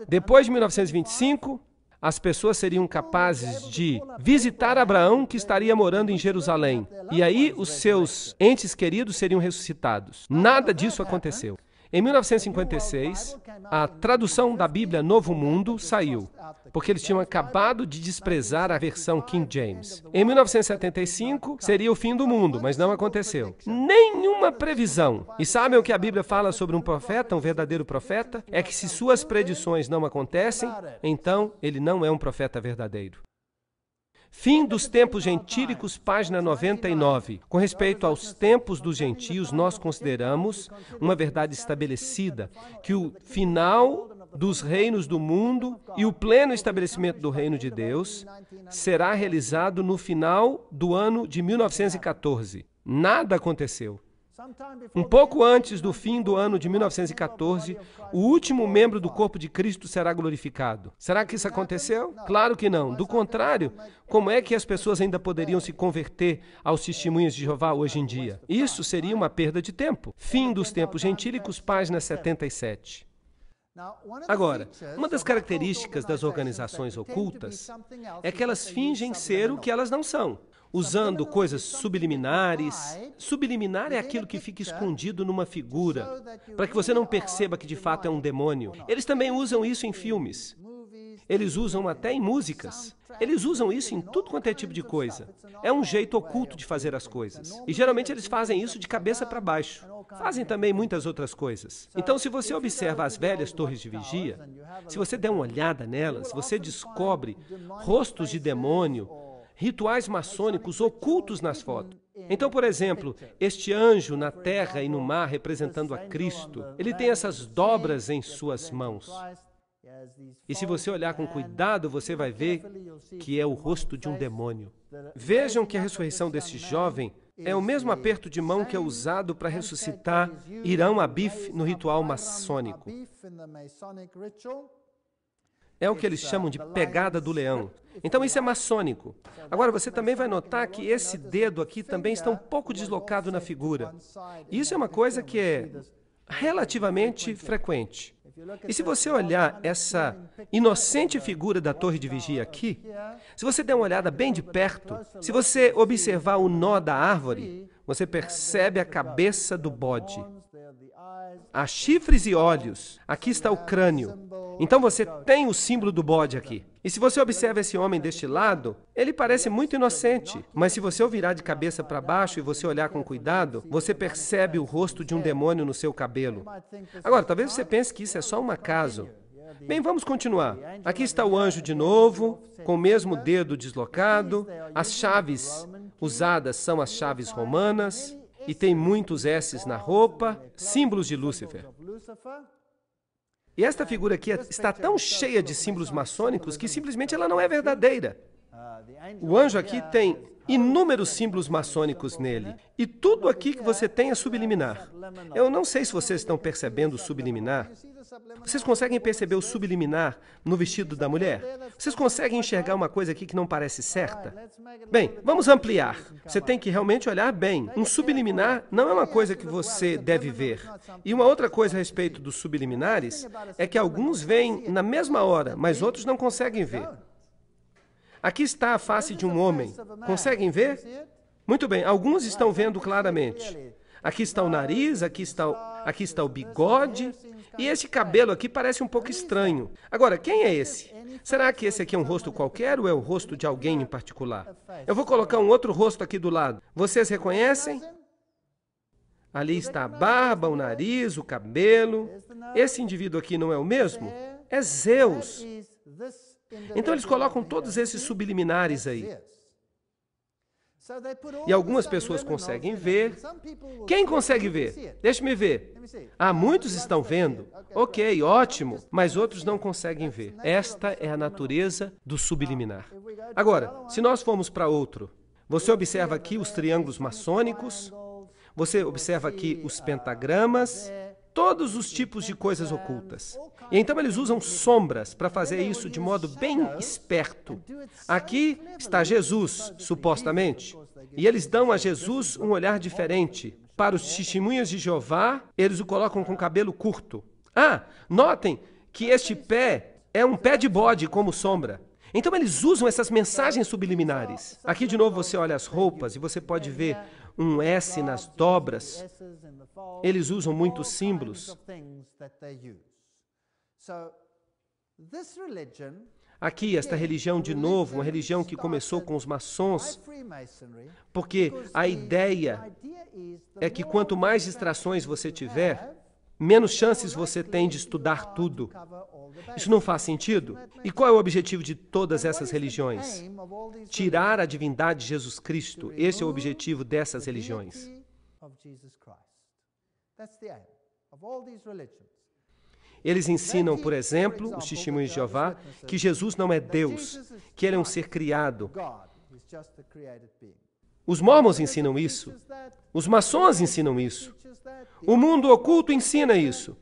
Speaker 1: Depois de 1925, as pessoas seriam capazes de visitar Abraão, que estaria morando em Jerusalém. E aí os seus entes queridos seriam ressuscitados. Nada disso aconteceu. Em 1956, a tradução da Bíblia Novo Mundo saiu, porque eles tinham acabado de desprezar a versão King James. Em 1975, seria o fim do mundo, mas não aconteceu. Nenhuma previsão. E sabem o que a Bíblia fala sobre um profeta, um verdadeiro profeta? É que se suas predições não acontecem, então ele não é um profeta verdadeiro. Fim dos tempos gentílicos, página 99. Com respeito aos tempos dos gentios, nós consideramos uma verdade estabelecida que o final dos reinos do mundo e o pleno estabelecimento do reino de Deus será realizado no final do ano de 1914. Nada aconteceu. Um pouco antes do fim do ano de 1914, o último membro do corpo de Cristo será glorificado. Será que isso aconteceu? Claro que não. Do contrário, como é que as pessoas ainda poderiam se converter aos testemunhos de Jeová hoje em dia? Isso seria uma perda de tempo. Fim dos tempos gentílicos, página 77.
Speaker 2: Agora, uma das
Speaker 1: características das organizações ocultas é que elas fingem ser o que elas não são usando coisas subliminares. Subliminar é aquilo que fica escondido numa figura, para que você não perceba que de fato é um demônio. Eles também usam isso em filmes. Eles usam até em músicas. Eles usam isso em tudo quanto é tipo de coisa. É um jeito oculto de fazer as coisas. E geralmente eles fazem isso de cabeça para baixo. Fazem também muitas outras coisas. Então, se você observa as velhas torres de vigia, se você der uma olhada nelas, você descobre rostos de demônio rituais maçônicos ocultos nas fotos. Então, por exemplo, este anjo na terra e no mar representando a Cristo, ele tem essas dobras em suas mãos. E se você olhar com cuidado, você vai ver que é o rosto de um demônio. Vejam que a ressurreição desse jovem é o mesmo aperto de mão que é usado para ressuscitar Irão Abif no ritual maçônico. É o que eles chamam de pegada do leão. Então isso é maçônico. Agora você também vai notar que esse dedo aqui também está um pouco deslocado na figura. Isso é uma coisa que é relativamente frequente. E se você olhar essa inocente figura da torre de vigia aqui, se você der uma olhada bem de perto, se você observar o nó da árvore, você percebe a cabeça do bode. Há chifres e olhos. Aqui está o crânio. Então você tem o símbolo do bode aqui. E se você observa esse homem deste lado, ele parece muito inocente, mas se você o virar de cabeça para baixo e você olhar com cuidado, você percebe o rosto de um demônio no seu cabelo. Agora, talvez você pense que isso é só um acaso. Bem, vamos continuar. Aqui está o anjo de novo, com o mesmo dedo deslocado. As chaves usadas são as chaves romanas e tem muitos S's na roupa, símbolos de Lúcifer. E esta figura aqui é, está tão cheia de símbolos maçônicos que simplesmente ela não é verdadeira. O anjo aqui ah, tem inúmeros símbolos maçônicos nele, e tudo aqui que você tem é subliminar. Eu não sei se vocês estão percebendo o subliminar. Vocês conseguem perceber o subliminar no vestido da mulher? Vocês conseguem enxergar uma coisa aqui que não parece certa? Bem, vamos ampliar. Você tem que realmente olhar bem. Um subliminar não é uma coisa que você deve ver. E uma outra coisa a respeito dos subliminares é que alguns veem na mesma hora, mas outros não conseguem ver. Aqui está a face de um homem. Conseguem ver? Muito bem, alguns estão vendo claramente. Aqui está o nariz, aqui está o, aqui está o bigode. E esse cabelo aqui parece um pouco estranho. Agora, quem é esse? Será que esse aqui é um rosto qualquer ou é o rosto de alguém em particular? Eu vou colocar um outro rosto aqui do lado. Vocês reconhecem? Ali está a barba, o nariz, o cabelo. Esse indivíduo aqui não é o mesmo? É Zeus.
Speaker 2: Então eles colocam
Speaker 1: todos esses subliminares aí. E algumas pessoas conseguem ver. Quem consegue ver? Deixe-me ver. Ah, muitos estão vendo. Ok, ótimo. Mas outros não conseguem ver. Esta é a natureza do subliminar. Agora, se nós formos para outro, você observa aqui os triângulos maçônicos, você observa aqui os pentagramas, todos os tipos de coisas ocultas. E então eles usam sombras para fazer isso de modo bem esperto. Aqui está Jesus, supostamente, e eles dão a Jesus um olhar diferente. Para os testemunhos de Jeová, eles o colocam com cabelo curto. Ah, notem que este pé é um pé de bode como sombra. Então eles usam essas mensagens subliminares. Aqui de novo você olha as roupas e você pode ver um S nas dobras. Eles usam muitos símbolos.
Speaker 2: Aqui, esta religião, de novo, uma religião que
Speaker 1: começou com os maçons, porque a ideia é que quanto mais distrações você tiver, menos chances você tem de estudar tudo. Isso não faz sentido? E qual é o objetivo de todas essas religiões? Tirar a divindade de Jesus Cristo. Esse é o objetivo dessas religiões. Eles ensinam, por exemplo, os testemunhos de Jeová, que Jesus não é Deus, que ele é um ser criado. Os mormons ensinam isso. Os maçons ensinam isso. O mundo oculto ensina isso.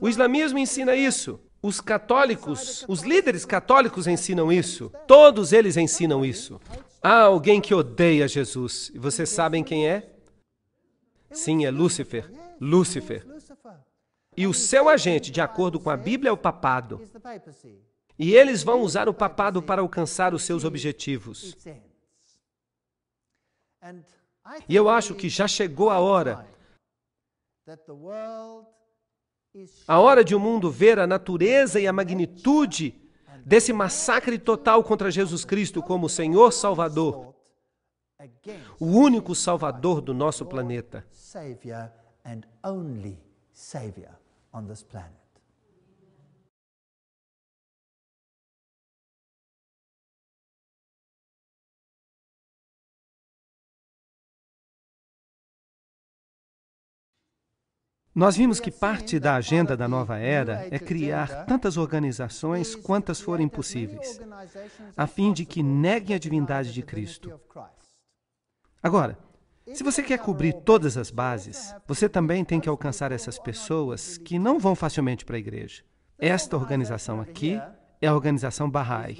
Speaker 1: O islamismo ensina isso. Os católicos, os líderes católicos ensinam isso. É. Todos eles ensinam isso. Há alguém que odeia Jesus. E vocês sabem quem é? Sim, é, é Lúcifer. Lúcifer. E o seu agente, de acordo com a Bíblia, é o papado. E eles vão usar o papado para alcançar os seus objetivos. E eu acho que já chegou a hora a hora de o mundo ver a natureza e a magnitude desse massacre total contra Jesus Cristo como Senhor Salvador, o único Salvador do nosso planeta. Nós vimos que parte da agenda da nova era é criar tantas organizações quantas forem possíveis, a fim de que neguem a divindade de Cristo. Agora, se você quer cobrir todas as bases, você também tem que alcançar essas pessoas que não vão facilmente para a igreja. Esta organização aqui é a organização Bahá'í,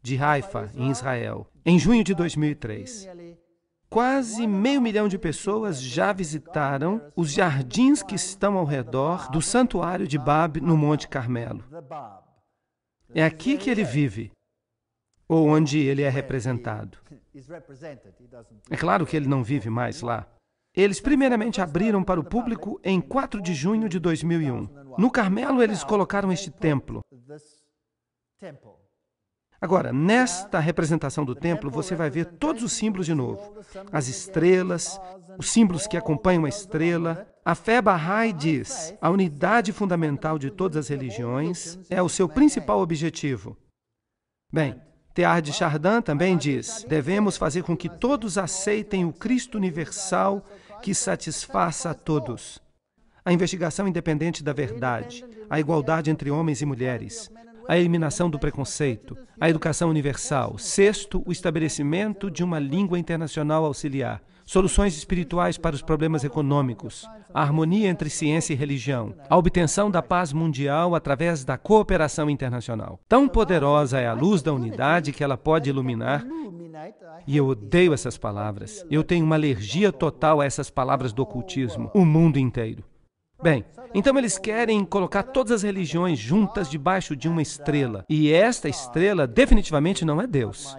Speaker 1: de Haifa, em Israel, em junho de 2003. Quase meio milhão de pessoas já visitaram os jardins que estão ao redor do santuário de Bab no Monte Carmelo. É aqui que ele vive, ou onde ele é representado. É claro que ele não vive mais lá. Eles primeiramente abriram para o público em 4 de junho de 2001. No Carmelo, eles colocaram este templo. Agora, nesta representação do templo, você vai ver todos os símbolos de novo: as estrelas, os símbolos que acompanham a estrela. A fé Bahá'í diz: a unidade fundamental de todas as religiões é o seu principal objetivo. Bem, Tear de Chardin também diz: devemos fazer com que todos aceitem o Cristo universal que satisfaça a todos. A investigação independente da verdade, a igualdade entre homens e mulheres, a eliminação do preconceito, a educação universal. Sexto, o estabelecimento de uma língua internacional auxiliar. Soluções espirituais para os problemas econômicos, a harmonia entre ciência e religião, a obtenção da paz mundial através da cooperação internacional. Tão poderosa é a luz da unidade que ela pode iluminar. E eu odeio essas palavras. Eu tenho uma alergia total a essas palavras do ocultismo, o mundo inteiro. Bem, então eles querem colocar todas as religiões juntas debaixo de uma estrela. E esta estrela definitivamente não é Deus.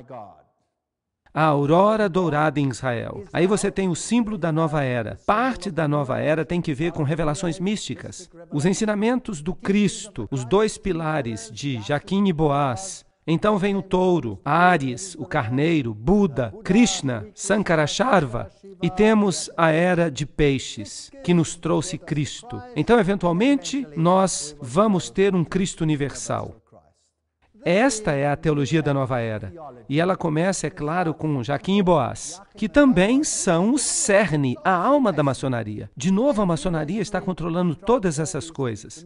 Speaker 1: A aurora dourada em Israel. Aí você tem o símbolo da nova era. Parte da nova era tem que ver com revelações místicas. Os ensinamentos do Cristo, os dois pilares de Jaquim e Boaz, então vem o touro, Ares, o carneiro, Buda, Krishna, Sankaracharva e temos a era de peixes que nos trouxe Cristo. Então, eventualmente, nós vamos ter um Cristo universal. Esta é a teologia da nova era. E ela começa, é claro, com Jaquim e Boas, que também são o cerne, a alma da maçonaria. De novo, a maçonaria está controlando todas essas coisas.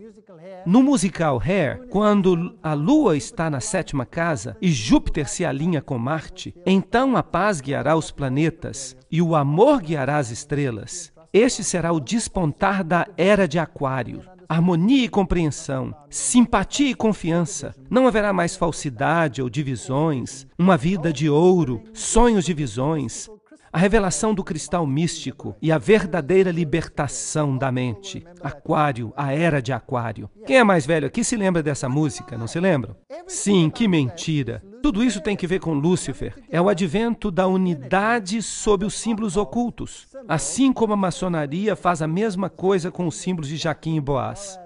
Speaker 1: No musical Hair, quando a lua está na sétima casa e Júpiter se alinha com Marte, então a paz guiará os planetas e o amor guiará as estrelas. Este será o despontar da era de Aquário harmonia e compreensão, simpatia e confiança. Não haverá mais falsidade ou divisões, uma vida de ouro, sonhos de visões, a revelação do cristal místico e a verdadeira libertação da mente. Aquário, a era de Aquário. Quem é mais velho aqui se lembra dessa música, não se lembra? Sim, que mentira. Tudo isso tem que ver com Lúcifer. É o advento da unidade sob os símbolos ocultos. Assim como a maçonaria faz a mesma coisa com os símbolos de Jaquim e Boaz.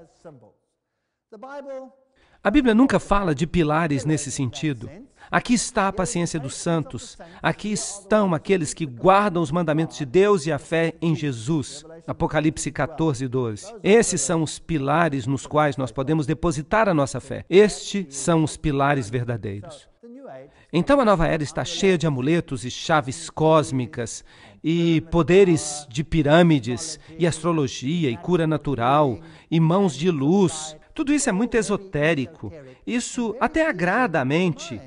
Speaker 1: A Bíblia nunca fala de pilares nesse sentido. Aqui está a paciência dos santos. Aqui estão aqueles que guardam os mandamentos de Deus e a fé em Jesus. Apocalipse 14, 12. Esses são os pilares nos quais nós podemos depositar a nossa fé. Estes são os pilares verdadeiros. Então a nova era está cheia de amuletos e chaves cósmicas e poderes de pirâmides e astrologia e cura natural e mãos de luz. Tudo isso é muito esotérico. Isso até agrada a mente,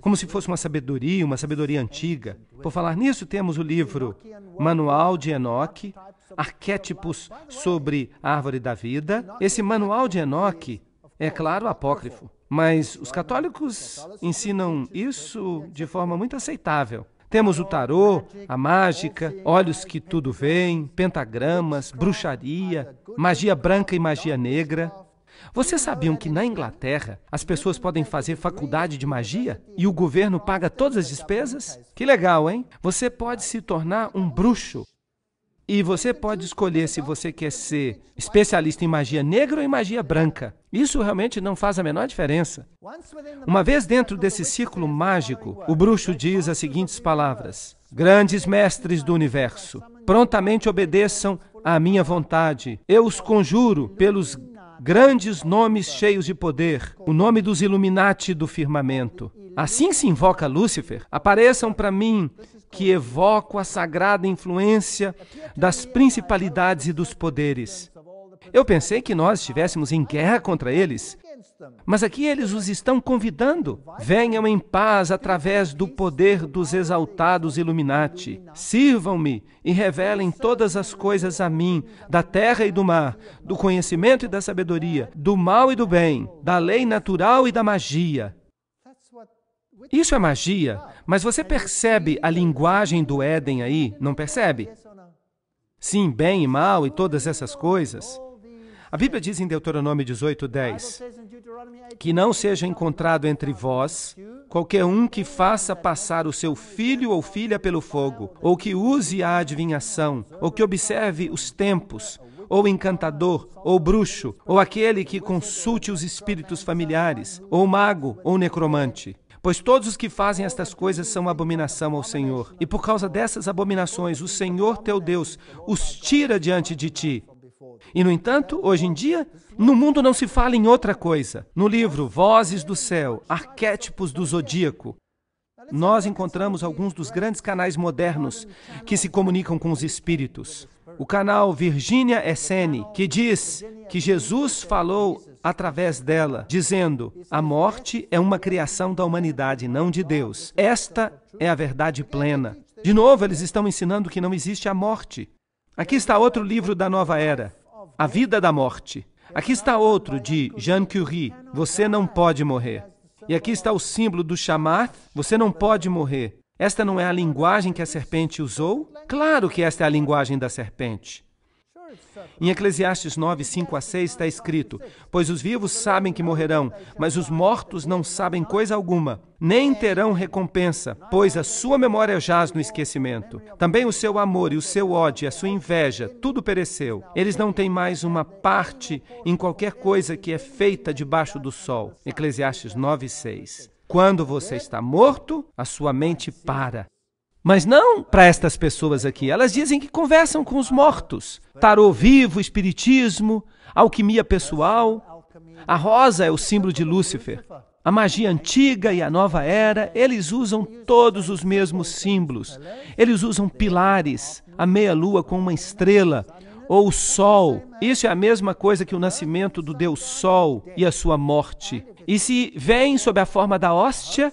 Speaker 1: como se fosse uma sabedoria, uma sabedoria antiga. Por falar nisso, temos o livro Manual de Enoque, Arquétipos sobre a Árvore da Vida. Esse Manual de Enoque é, claro, apócrifo, mas os católicos ensinam isso de forma muito aceitável. Temos o tarô, a mágica, olhos que tudo veem, pentagramas, bruxaria, magia branca e magia negra. Vocês sabiam que na Inglaterra as pessoas podem fazer faculdade de magia e o governo paga todas as despesas? Que legal, hein? Você pode se tornar um bruxo. E você pode escolher se você quer ser especialista em magia negra ou em magia branca. Isso realmente não faz a menor diferença. Uma vez dentro desse círculo mágico, o bruxo diz as seguintes palavras: Grandes mestres do universo, prontamente obedeçam à minha vontade. Eu os conjuro pelos grandes nomes cheios de poder, o nome dos Illuminati do firmamento. Assim se invoca Lúcifer. Apareçam para mim que evoco a sagrada influência das principalidades e dos poderes. Eu pensei que nós estivéssemos em guerra contra eles, mas aqui eles os estão convidando. Venham em paz através do poder dos exaltados Illuminati. Sirvam-me e revelem todas as coisas a mim, da terra e do mar, do conhecimento e da sabedoria, do mal e do bem, da lei natural e da magia. Isso é magia, mas você percebe a linguagem do Éden aí, não percebe? Sim, bem e mal e todas essas coisas. A Bíblia diz em Deuteronômio 18, 10, que não seja encontrado entre vós qualquer um que faça passar o seu filho ou filha pelo fogo, ou que use a adivinhação, ou que observe os tempos, ou encantador, ou bruxo, ou aquele que consulte os espíritos familiares, ou mago, ou necromante. Pois todos os que fazem estas coisas são abominação ao Senhor. E por causa dessas abominações, o Senhor teu Deus os tira diante de ti e, no entanto, hoje em dia, no mundo não se fala em outra coisa. No livro Vozes do Céu, Arquétipos do Zodíaco, nós encontramos alguns dos grandes canais modernos que se comunicam com os espíritos. O canal Virginia Essene, que diz que Jesus falou através dela, dizendo: a morte é uma criação da humanidade, não de Deus. Esta é a verdade plena. De novo, eles estão ensinando que não existe a morte. Aqui está outro livro da nova era, A Vida da Morte. Aqui está outro de Jean Curie, Você Não Pode Morrer. E aqui está o símbolo do chamar, Você Não Pode Morrer. Esta não é a linguagem que a serpente usou? Claro que esta é a linguagem da serpente. Em Eclesiastes 9, 5 a 6 está escrito: Pois os vivos sabem que morrerão, mas os mortos não sabem coisa alguma, nem terão recompensa, pois a sua memória jaz no esquecimento. Também o seu amor e o seu ódio, a sua inveja, tudo pereceu. Eles não têm mais uma parte em qualquer coisa que é feita debaixo do sol. Eclesiastes 9, 6. Quando você está morto, a sua mente para. Mas não para estas pessoas aqui. Elas dizem que conversam com os mortos. Tarô vivo, espiritismo, alquimia pessoal. A rosa é o símbolo de Lúcifer. A magia antiga e a nova era, eles usam todos os mesmos símbolos. Eles usam pilares, a meia-lua com uma estrela, ou o sol. Isso é a mesma coisa que o nascimento do Deus Sol e a sua morte. E se vêm sob a forma da hóstia,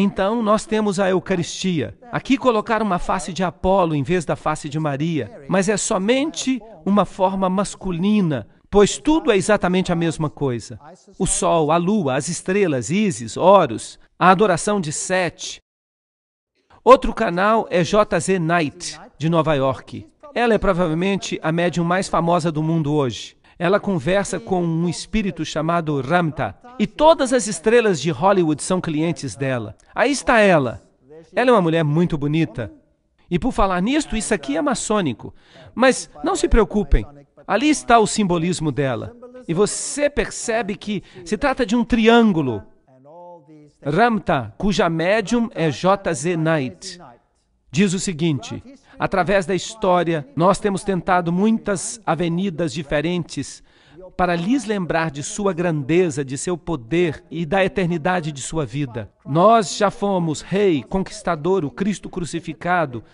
Speaker 1: então, nós temos a Eucaristia. Aqui colocaram uma face de Apolo em vez da face de Maria, mas é somente uma forma masculina, pois tudo é exatamente a mesma coisa. O sol, a lua, as estrelas, Ísis, Horus, a adoração de Sete. Outro canal é JZ Knight, de Nova York. Ela é provavelmente a médium mais famosa do mundo hoje. Ela conversa com um espírito chamado Ramta. E todas as estrelas de Hollywood são clientes dela. Aí está ela. Ela é uma mulher muito bonita. E por falar nisto, isso aqui é maçônico. Mas não se preocupem. Ali está o simbolismo dela. E você percebe que se trata de um triângulo. Ramta, cuja médium é J.Z. Knight, diz o seguinte: Através da história, nós temos tentado muitas avenidas diferentes para lhes lembrar de sua grandeza, de seu poder e da eternidade de sua vida. Nós já fomos rei, conquistador, o Cristo crucificado,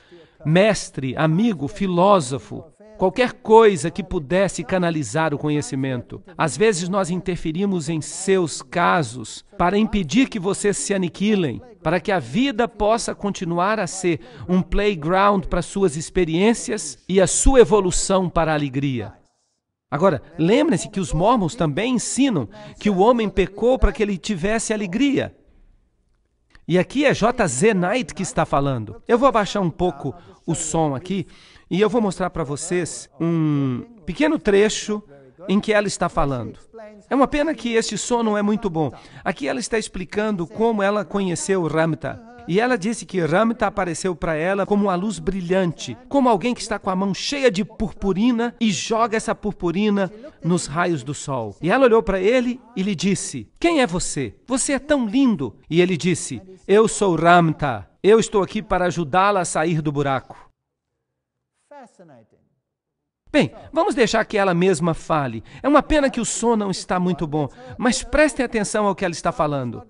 Speaker 1: mestre, amigo, filósofo, qualquer coisa que pudesse canalizar o conhecimento. Às vezes nós interferimos em seus casos para impedir que vocês se aniquilem, para que a vida possa continuar a ser um playground para suas experiências e a sua evolução para a alegria. Agora, lembrem-se que os mormons também ensinam que o homem pecou para que ele tivesse alegria. E aqui é J.Z. Knight que está falando. Eu vou abaixar um pouco o som aqui e eu vou mostrar para vocês um pequeno trecho em que ela está falando. É uma pena que este som não é muito bom. Aqui ela está explicando como ela conheceu Ramta. E ela disse que Ramta apareceu para ela como uma luz brilhante, como alguém que está com a mão cheia de purpurina e joga essa purpurina nos raios do sol. E ela olhou para ele e lhe disse: Quem é você? Você é tão lindo. E ele disse: Eu sou Ramta. Eu estou aqui para ajudá-la a sair do buraco. Bem, vamos deixar que ela mesma fale. É uma pena que o som não está muito bom, mas prestem atenção ao que ela está falando.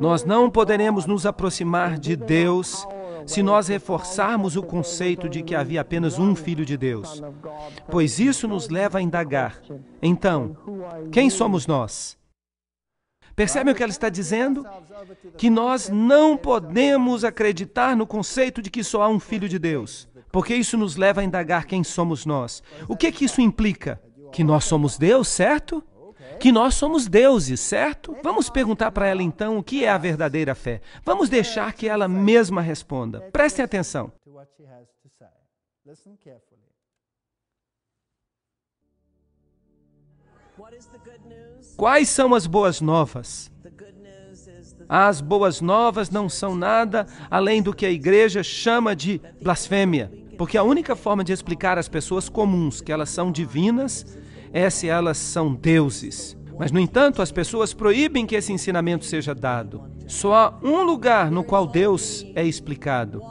Speaker 1: Nós não poderemos nos aproximar de Deus se nós reforçarmos o conceito de que havia apenas um Filho de Deus, pois isso nos leva a indagar: então, quem somos nós? Percebe o que ela está dizendo? Que nós não podemos acreditar no conceito de que só há um filho de Deus, porque isso nos leva a indagar quem somos nós. O que é que isso implica? Que nós somos Deus, certo? que nós somos deuses, certo? Vamos perguntar para ela então o que é a verdadeira fé. Vamos deixar que ela mesma responda. Prestem atenção. Quais são as boas novas? As boas novas não são nada além do que a igreja chama de blasfêmia, porque a única forma de explicar às pessoas comuns que elas são divinas é se elas são deuses. Mas, no entanto, as pessoas proíbem que esse ensinamento seja dado. Só há um lugar no qual Deus é explicado,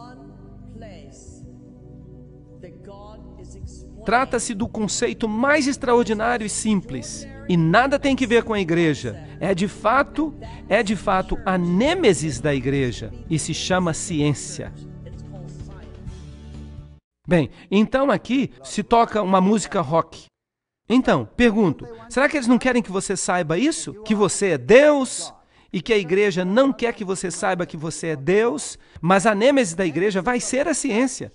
Speaker 1: Trata-se do conceito mais extraordinário e simples, e nada tem que ver com a igreja. É de fato, é de fato a nêmesis da igreja e se chama ciência. Bem, então aqui se toca uma música rock. Então, pergunto, será que eles não querem que você saiba isso? Que você é Deus? E que a igreja não quer que você saiba que você é Deus? Mas a nêmesis da igreja vai ser a ciência.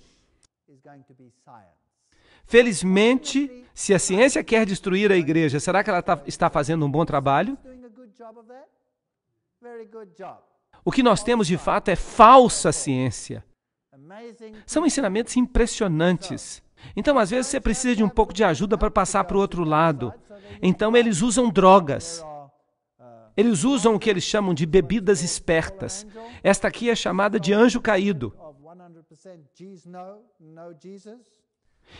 Speaker 1: Felizmente, se a ciência quer destruir a igreja, será que ela tá, está fazendo um bom trabalho? O que nós temos de fato é falsa ciência. São ensinamentos impressionantes. Então, às vezes, você precisa de um pouco de ajuda para passar para o outro lado. Então, eles usam drogas. Eles usam o que eles chamam de bebidas espertas. Esta aqui é chamada de anjo caído.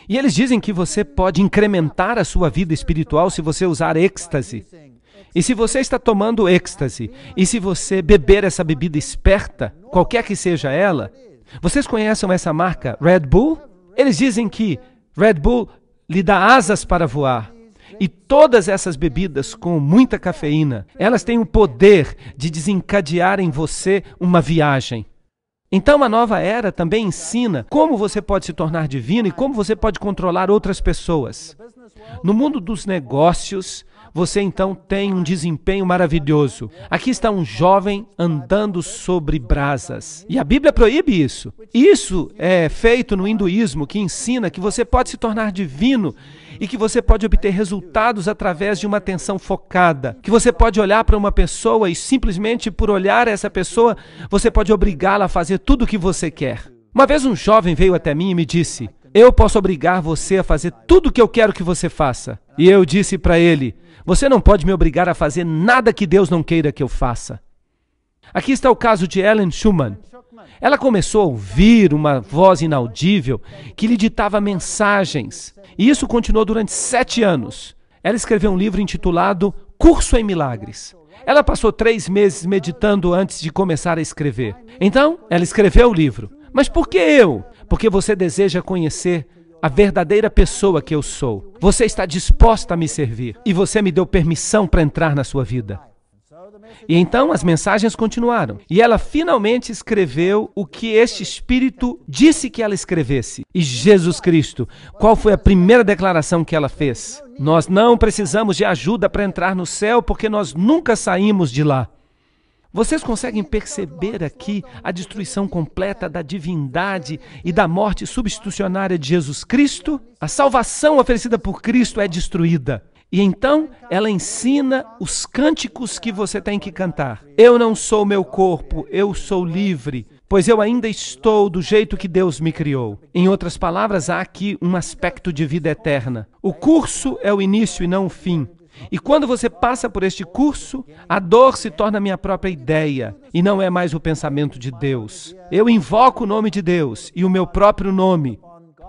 Speaker 1: E eles dizem que você pode incrementar a sua vida espiritual se você usar êxtase. E se você está tomando êxtase, e se você beber essa bebida esperta, qualquer que seja ela, vocês conhecem essa marca Red Bull? Eles dizem que Red Bull lhe dá asas para voar. E todas essas bebidas com muita cafeína, elas têm o poder de desencadear em você uma viagem. Então, a nova era também ensina como você pode se tornar divino e como você pode controlar outras pessoas. No mundo dos negócios, você então tem um desempenho maravilhoso. Aqui está um jovem andando sobre brasas. E a Bíblia proíbe isso. Isso é feito no hinduísmo, que ensina que você pode se tornar divino e que você pode obter resultados através de uma atenção focada. Que você pode olhar para uma pessoa e simplesmente por olhar essa pessoa, você pode obrigá-la a fazer tudo o que você quer. Uma vez um jovem veio até mim e me disse: Eu posso obrigar você a fazer tudo o que eu quero que você faça. E eu disse para ele: Você não pode me obrigar a fazer nada que Deus não queira que eu faça. Aqui está o caso de Ellen Schumann. Ela começou a ouvir uma voz inaudível que lhe ditava mensagens. E isso continuou durante sete anos. Ela escreveu um livro intitulado Curso em Milagres. Ela passou três meses meditando antes de começar a escrever. Então, ela escreveu o livro. Mas por que eu? Porque você deseja conhecer a verdadeira pessoa que eu sou. Você está disposta a me servir e você me deu permissão para entrar na sua vida. E então as mensagens continuaram. E ela finalmente escreveu o que este espírito disse que ela escrevesse. E Jesus Cristo, qual foi a primeira declaração que ela fez? Nós não precisamos de ajuda para entrar no céu porque nós nunca saímos de lá. Vocês conseguem perceber aqui a destruição completa da divindade e da morte substitucionária de Jesus Cristo? A salvação oferecida por Cristo é destruída. E então ela ensina os cânticos que você tem que cantar. Eu não sou meu corpo, eu sou livre, pois eu ainda estou do jeito que Deus me criou. Em outras palavras, há aqui um aspecto de vida eterna. O curso é o início e não o fim. E quando você passa por este curso, a dor se torna minha própria ideia e não é mais o pensamento de Deus. Eu invoco o nome de Deus e o meu próprio nome.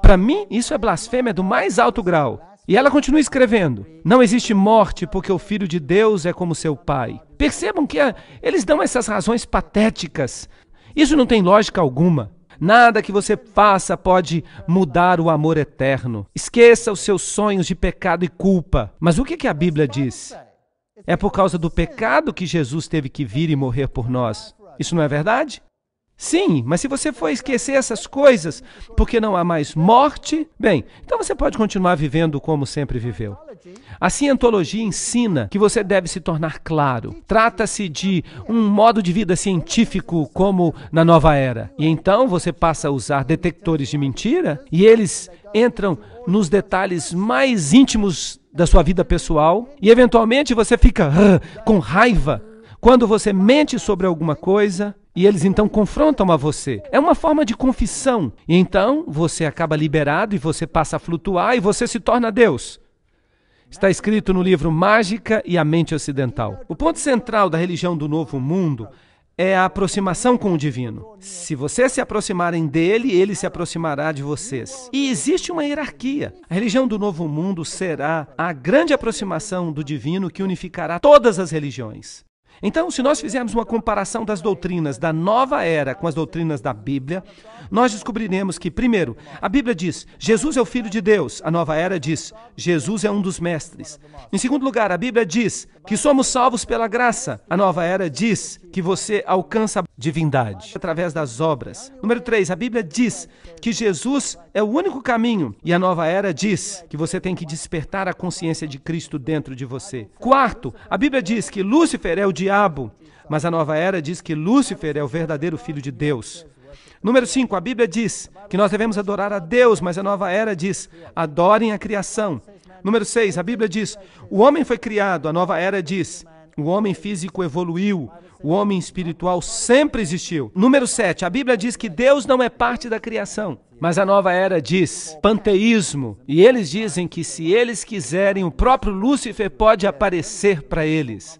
Speaker 1: Para mim, isso é blasfêmia do mais alto grau. E ela continua escrevendo: Não existe morte porque o filho de Deus é como seu pai. Percebam que a, ah, eles dão essas razões patéticas. Isso não tem lógica alguma. Nada que você faça pode mudar o amor eterno. Esqueça os seus sonhos de pecado e culpa. Mas o que, que a Bíblia diz? É por causa do pecado que Jesus teve que vir e morrer por nós. Isso não é verdade? Sim, mas se você for esquecer essas coisas, porque não há mais morte, bem, então você pode continuar vivendo como sempre viveu. A cientologia ensina que você deve se tornar claro. Trata-se de um modo de vida científico como na nova era. E então você passa a usar detectores de mentira e eles entram nos detalhes mais íntimos da sua vida pessoal e eventualmente você fica com raiva quando você mente sobre alguma coisa e eles então confrontam a você. É uma forma de confissão. E então você acaba liberado e você passa a flutuar e você se torna Deus. Está escrito no livro Mágica e a Mente Ocidental. O ponto central da religião do Novo Mundo é a aproximação com o divino. Se vocês se aproximarem dele, ele se aproximará de vocês. E existe uma hierarquia. A religião do Novo Mundo será a grande aproximação do divino que unificará todas as religiões. Então, se nós fizermos uma comparação das doutrinas da nova era com as doutrinas da Bíblia, nós descobriremos que, primeiro, a Bíblia diz Jesus é o Filho de Deus, a nova era diz Jesus é um dos mestres. Em segundo lugar, a Bíblia diz que somos salvos pela graça. A nova era diz que você alcança a divindade através das obras. Número 3, a Bíblia diz que Jesus é o único caminho e a nova era diz que você tem que despertar a consciência de Cristo dentro de você. Quarto, a Bíblia diz que Lúcifer é o diabo, mas a nova era diz que Lúcifer é o verdadeiro filho de Deus. Número 5, a Bíblia diz que nós devemos adorar a Deus, mas a nova era diz: adorem a criação. Número 6, a Bíblia diz: o homem foi criado, a nova era diz. O homem físico evoluiu, o homem espiritual sempre existiu. Número 7, a Bíblia diz que Deus não é parte da criação, mas a nova era diz panteísmo. E eles dizem que se eles quiserem, o próprio Lúcifer pode aparecer para eles.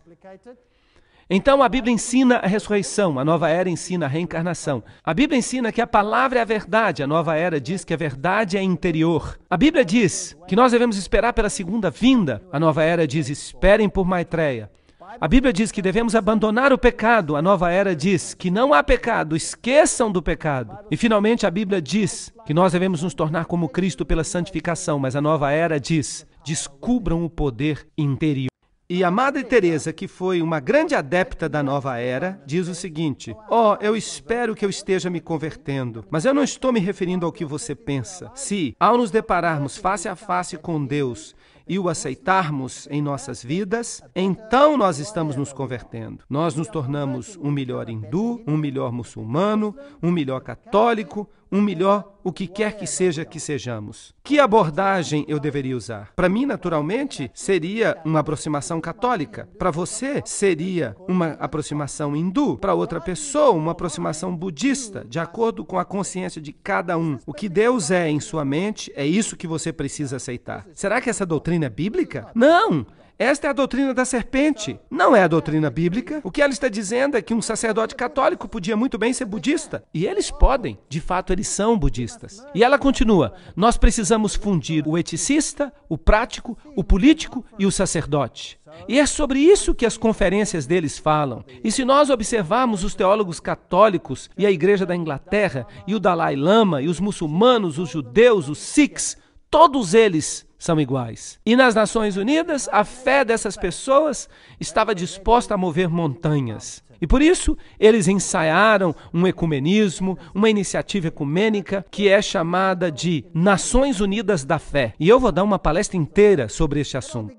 Speaker 1: Então a Bíblia ensina a ressurreição, a nova era ensina a reencarnação. A Bíblia ensina que a palavra é a verdade, a nova era diz que a verdade é interior. A Bíblia diz que nós devemos esperar pela segunda vinda, a nova era diz esperem por Maitreya. A Bíblia diz que devemos abandonar o pecado, a nova era diz que não há pecado, esqueçam do pecado. E finalmente a Bíblia diz que nós devemos nos tornar como Cristo pela santificação, mas a nova era diz descubram o poder interior. E a Madre Teresa, que foi uma grande adepta da nova era, diz o seguinte: "Ó, oh, eu espero que eu esteja me convertendo, mas eu não estou me referindo ao que você pensa. Se ao nos depararmos face a face com Deus, e o aceitarmos em nossas vidas, então nós estamos nos convertendo. Nós nos tornamos um melhor hindu, um melhor muçulmano, um melhor católico, um melhor o que quer que seja que sejamos. Que abordagem eu deveria usar? Para mim, naturalmente, seria uma aproximação católica. Para você, seria uma aproximação hindu. Para outra pessoa, uma aproximação budista, de acordo com a consciência de cada um. O que Deus é em sua mente, é isso que você precisa aceitar. Será que essa doutrina é bíblica? Não! Esta é a doutrina da serpente, não é a doutrina bíblica. O que ela está dizendo é que um sacerdote católico podia muito bem ser budista, e eles podem, de fato, eles são budistas. E ela continua: nós precisamos fundir o eticista, o prático, o político e o sacerdote. E é sobre isso que as conferências deles falam. E se nós observarmos os teólogos católicos e a Igreja da Inglaterra, e o Dalai Lama, e os muçulmanos, os judeus, os sikhs, todos eles são iguais. E nas Nações Unidas, a fé dessas pessoas estava disposta a mover montanhas. E por isso, eles ensaiaram um ecumenismo, uma iniciativa ecumênica que é chamada de Nações Unidas da Fé. E eu vou dar uma palestra inteira sobre este assunto.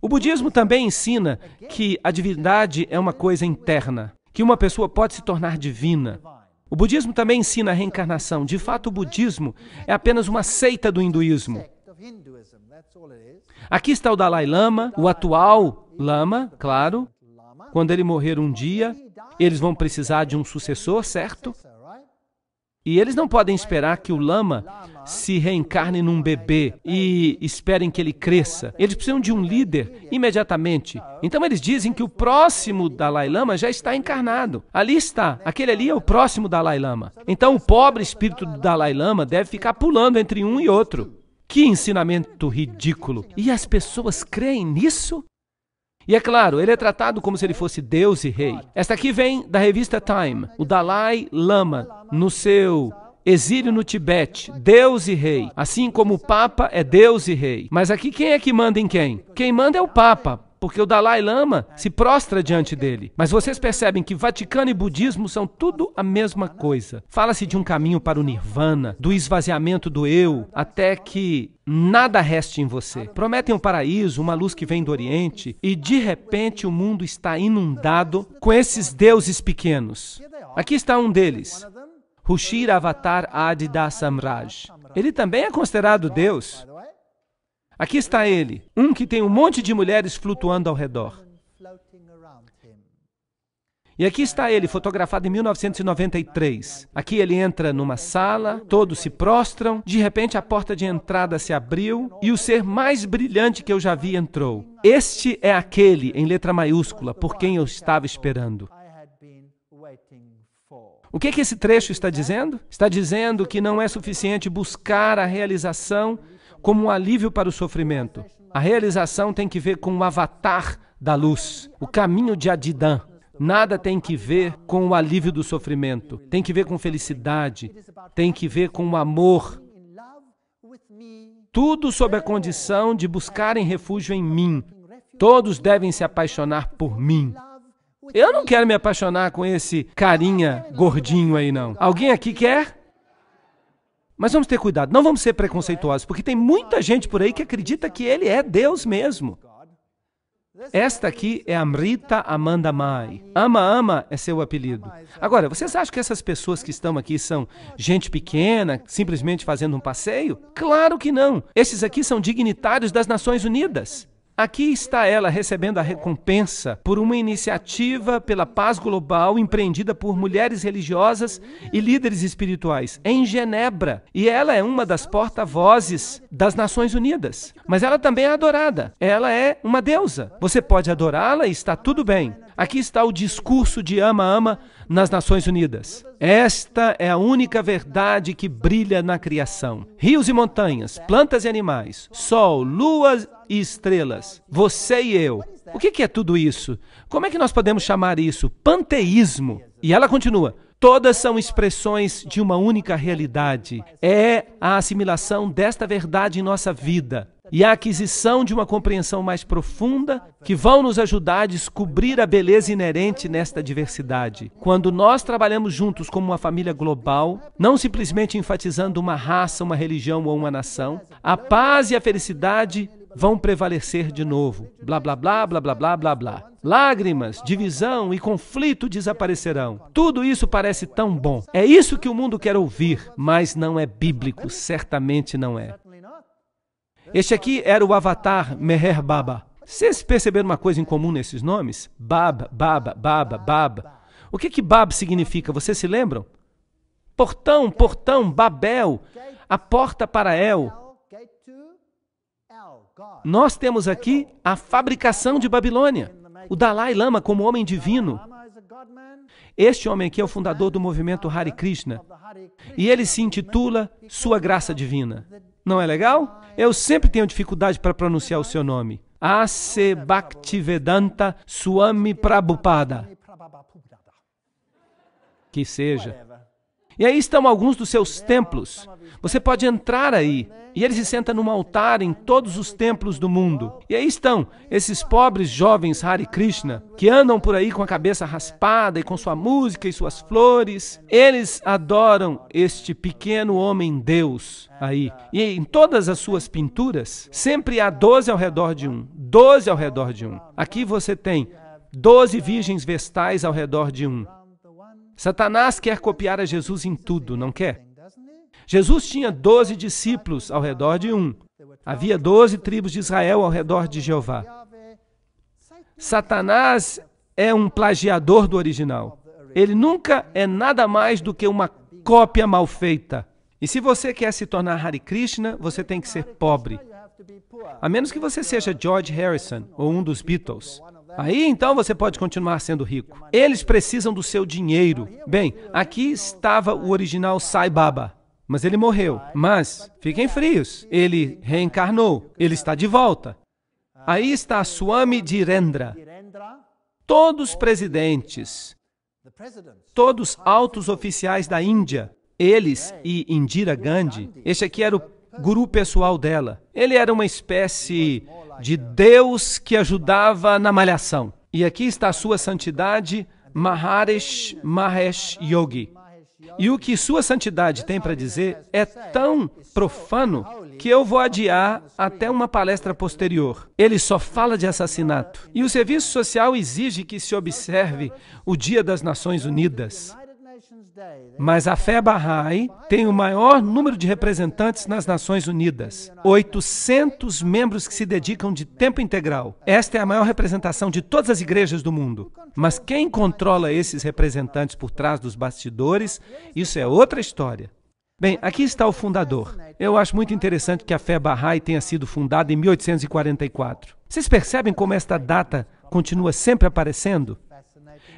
Speaker 1: O budismo também ensina que a divindade é uma coisa interna, que uma pessoa pode se tornar divina, o budismo também ensina a reencarnação. De fato, o budismo é apenas uma seita do hinduísmo. Aqui está o Dalai Lama, o atual Lama, claro. Quando ele morrer um dia, eles vão precisar de um sucessor, certo? E eles não podem esperar que o lama se reencarne num bebê e esperem que ele cresça. Eles precisam de um líder imediatamente. Então eles dizem que o próximo Dalai Lama já está encarnado. Ali está, aquele ali é o próximo Dalai Lama. Então o pobre espírito do Dalai Lama deve ficar pulando entre um e outro. Que ensinamento ridículo! E as pessoas creem nisso? E é claro, ele é tratado como se ele fosse Deus e rei. Esta aqui vem da revista Time. O Dalai Lama, no seu exílio no Tibete, Deus e rei. Assim como o Papa é Deus e rei. Mas aqui quem é que manda em quem? Quem manda é o Papa porque o Dalai Lama se prostra diante dele. Mas vocês percebem que Vaticano e budismo são tudo a mesma coisa. Fala-se de um caminho para o nirvana, do esvaziamento do eu, até que nada reste em você. Prometem um paraíso, uma luz que vem do Oriente, e de repente o mundo está inundado com esses deuses pequenos. Aqui está um deles. Rushir Avatar Adi Dasamraj. Ele também é considerado Deus. Aqui está ele, um que tem um monte de mulheres flutuando ao redor. E aqui está ele, fotografado em 1993. Aqui ele entra numa sala, todos se prostram, de repente a porta de entrada se abriu e o ser mais brilhante que eu já vi entrou. Este é aquele, em letra maiúscula, por quem eu estava esperando. O que, que esse trecho está dizendo? Está dizendo que não é suficiente buscar a realização como um alívio para o sofrimento. A realização tem que ver com o avatar da luz, o caminho de Adidã. Nada tem que ver com o alívio do sofrimento. Tem que ver com felicidade, tem que ver com o amor. Tudo sob a condição de buscarem refúgio em mim. Todos devem se apaixonar por mim. Eu não quero me apaixonar com esse carinha gordinho aí, não. Alguém aqui quer? Mas vamos ter cuidado, não vamos ser é? preconceituosos, porque tem muita gente por aí que é. acredita que ele é Deus mesmo. É Esta aqui é Amrita Amanda Mai. Ama Ama é seu apelido. Agora, vocês acham que essas pessoas que estão aqui são gente pequena, simplesmente fazendo um passeio? Claro que não. Esses aqui são dignitários das Nações Unidas. Aqui está ela recebendo a recompensa por uma iniciativa pela paz global empreendida por mulheres religiosas e líderes espirituais em Genebra. E ela é uma das porta-vozes das Nações Unidas. Mas ela também é adorada. Ela é uma deusa. Você pode adorá-la e está tudo bem. Aqui está o discurso de ama-ama nas Nações Unidas. Esta é a única verdade que brilha na criação: rios e montanhas, plantas e animais, sol, luas e estrelas, você e eu. O que é tudo isso? Como é que nós podemos chamar isso? Panteísmo. E ela continua. Todas são expressões de uma única realidade. É a assimilação desta verdade em nossa vida e a aquisição de uma compreensão mais profunda que vão nos ajudar a descobrir a beleza inerente nesta diversidade. Quando nós trabalhamos juntos como uma família global, não simplesmente enfatizando uma raça, uma religião ou uma nação, a paz e a felicidade vão prevalecer de novo. Blá blá blá blá blá blá blá blá. Lágrimas, divisão e conflito desaparecerão. Tudo isso parece tão bom. É isso que o mundo quer ouvir, mas não é bíblico, certamente não é. Este aqui era o avatar Meher Baba. Vocês perceberam uma coisa em comum nesses nomes? Baba, Baba, Baba, Baba. O que que Bab significa? Vocês se lembram? Portão, portão, Babel, a porta para El. Nós temos aqui a fabricação de Babilônia. O Dalai Lama como homem divino. Este homem aqui é o fundador do movimento Hare Krishna. E ele se intitula Sua Graça Divina. Não é legal? Eu sempre tenho dificuldade para pronunciar o seu nome. Ase Bhaktivedanta Swami Prabhupada. Que seja. E aí estão alguns dos seus templos. Você pode entrar aí. E ele se senta num altar em todos os templos do mundo. E aí estão esses pobres jovens Hare Krishna, que andam por aí com a cabeça raspada e com sua música e suas flores. Eles adoram este pequeno homem Deus aí. E em todas as suas pinturas, sempre há doze ao redor de um. Doze ao redor de um. Aqui você tem doze virgens vestais ao redor de um. Satanás quer copiar a Jesus em tudo, não quer? Jesus tinha doze discípulos ao redor de um. Havia doze tribos de Israel ao redor de Jeová. Satanás é um plagiador do original. Ele nunca é nada mais do que uma cópia mal feita. E se você quer se tornar Hare Krishna, você tem que ser pobre. A menos que você seja George Harrison ou um dos Beatles. Aí então você pode continuar sendo rico. Eles precisam do seu dinheiro. Bem, aqui estava o original Sai Baba mas ele morreu. Mas, fiquem frios, ele reencarnou, ele está de volta. Aí está a Swami Direndra. Todos presidentes, todos altos oficiais da Índia, eles e Indira Gandhi, este aqui era o guru pessoal dela. Ele era uma espécie de Deus que ajudava na malhação. E aqui está a sua santidade, Maharesh Mahesh Yogi. E o que Sua Santidade tem para dizer é tão profano que eu vou adiar até uma palestra posterior. Ele só fala de assassinato. E o serviço social exige que se observe o Dia das Nações Unidas. Mas a fé Bahá'í tem o maior número de representantes nas Nações Unidas. 800 membros que se dedicam de tempo integral. Esta é a maior representação de todas as igrejas do mundo. Mas quem controla esses representantes por trás dos bastidores, isso é outra história. Bem, aqui está o fundador. Eu acho muito interessante que a fé Bahá'í tenha sido fundada em 1844. Vocês percebem como esta data continua sempre aparecendo?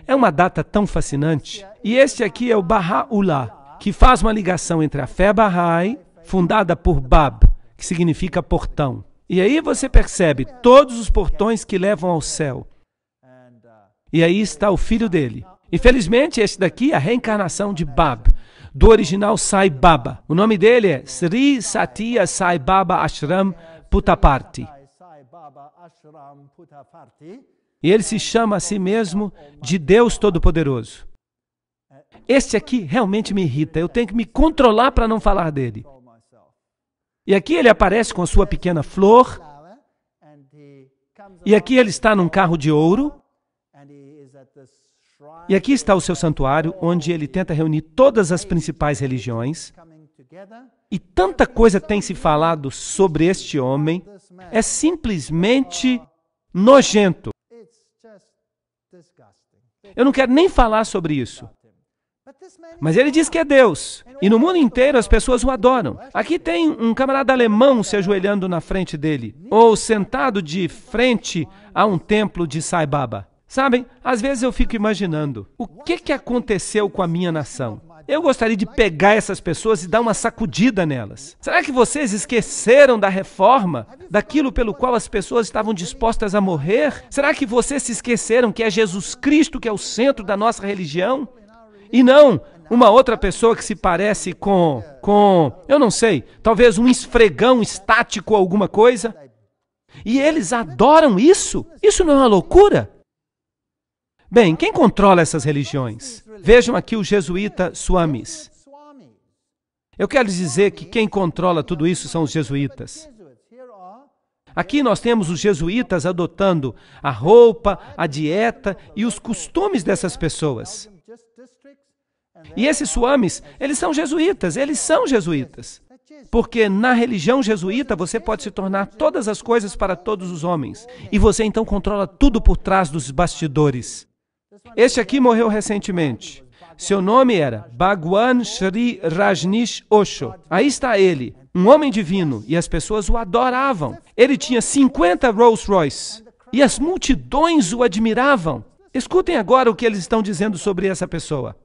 Speaker 1: É uma data tão fascinante. E este aqui é o Baha'u'llah, que faz uma ligação entre a fé Bahá'í, fundada por Bab, que significa portão. E aí você percebe todos os portões que levam ao céu. E aí está o filho dele. Infelizmente, este daqui é a reencarnação de Bab, do original Sai Baba. O nome dele é Sri Satya Sai Baba Ashram Puttaparthi. E ele se chama a si mesmo de Deus Todo-Poderoso. Este aqui realmente me irrita. Eu tenho que me controlar para não falar dele. E aqui ele aparece com a sua pequena flor. E aqui ele está num carro de ouro. E aqui está o seu santuário, onde ele tenta reunir todas as principais religiões. E tanta coisa tem se falado sobre este homem. É simplesmente nojento. Eu não quero nem falar sobre isso. Mas ele diz que é Deus. E no mundo inteiro as pessoas o adoram. Aqui tem um camarada alemão se ajoelhando na frente dele, ou sentado de frente a um templo de Sai Baba. Sabem, às vezes eu fico imaginando o que, que aconteceu com a minha nação. Eu gostaria de pegar essas pessoas e dar uma sacudida nelas. Será que vocês esqueceram da reforma, daquilo pelo qual as pessoas estavam dispostas a morrer? Será que vocês se esqueceram que é Jesus Cristo que é o centro da nossa religião? E não uma outra pessoa que se parece com, com, eu não sei, talvez um esfregão estático ou alguma coisa? E eles adoram isso? Isso não é uma loucura? Bem, quem controla essas religiões? Vejam aqui o jesuíta Swamis. Eu quero dizer que quem controla tudo isso são os jesuítas. Aqui nós temos os jesuítas adotando a roupa, a dieta e os costumes dessas pessoas. E esses suames, eles são jesuítas, eles são jesuítas. Porque na religião jesuíta você pode se tornar todas as coisas para todos os homens. E você então controla tudo por trás dos bastidores. Este aqui morreu recentemente. Seu nome era Bhagwan Sri Rajnish Osho. Aí está ele, um homem divino, e as pessoas o adoravam. Ele tinha 50 Rolls Royce e as multidões o admiravam. Escutem agora o que eles estão dizendo sobre essa pessoa.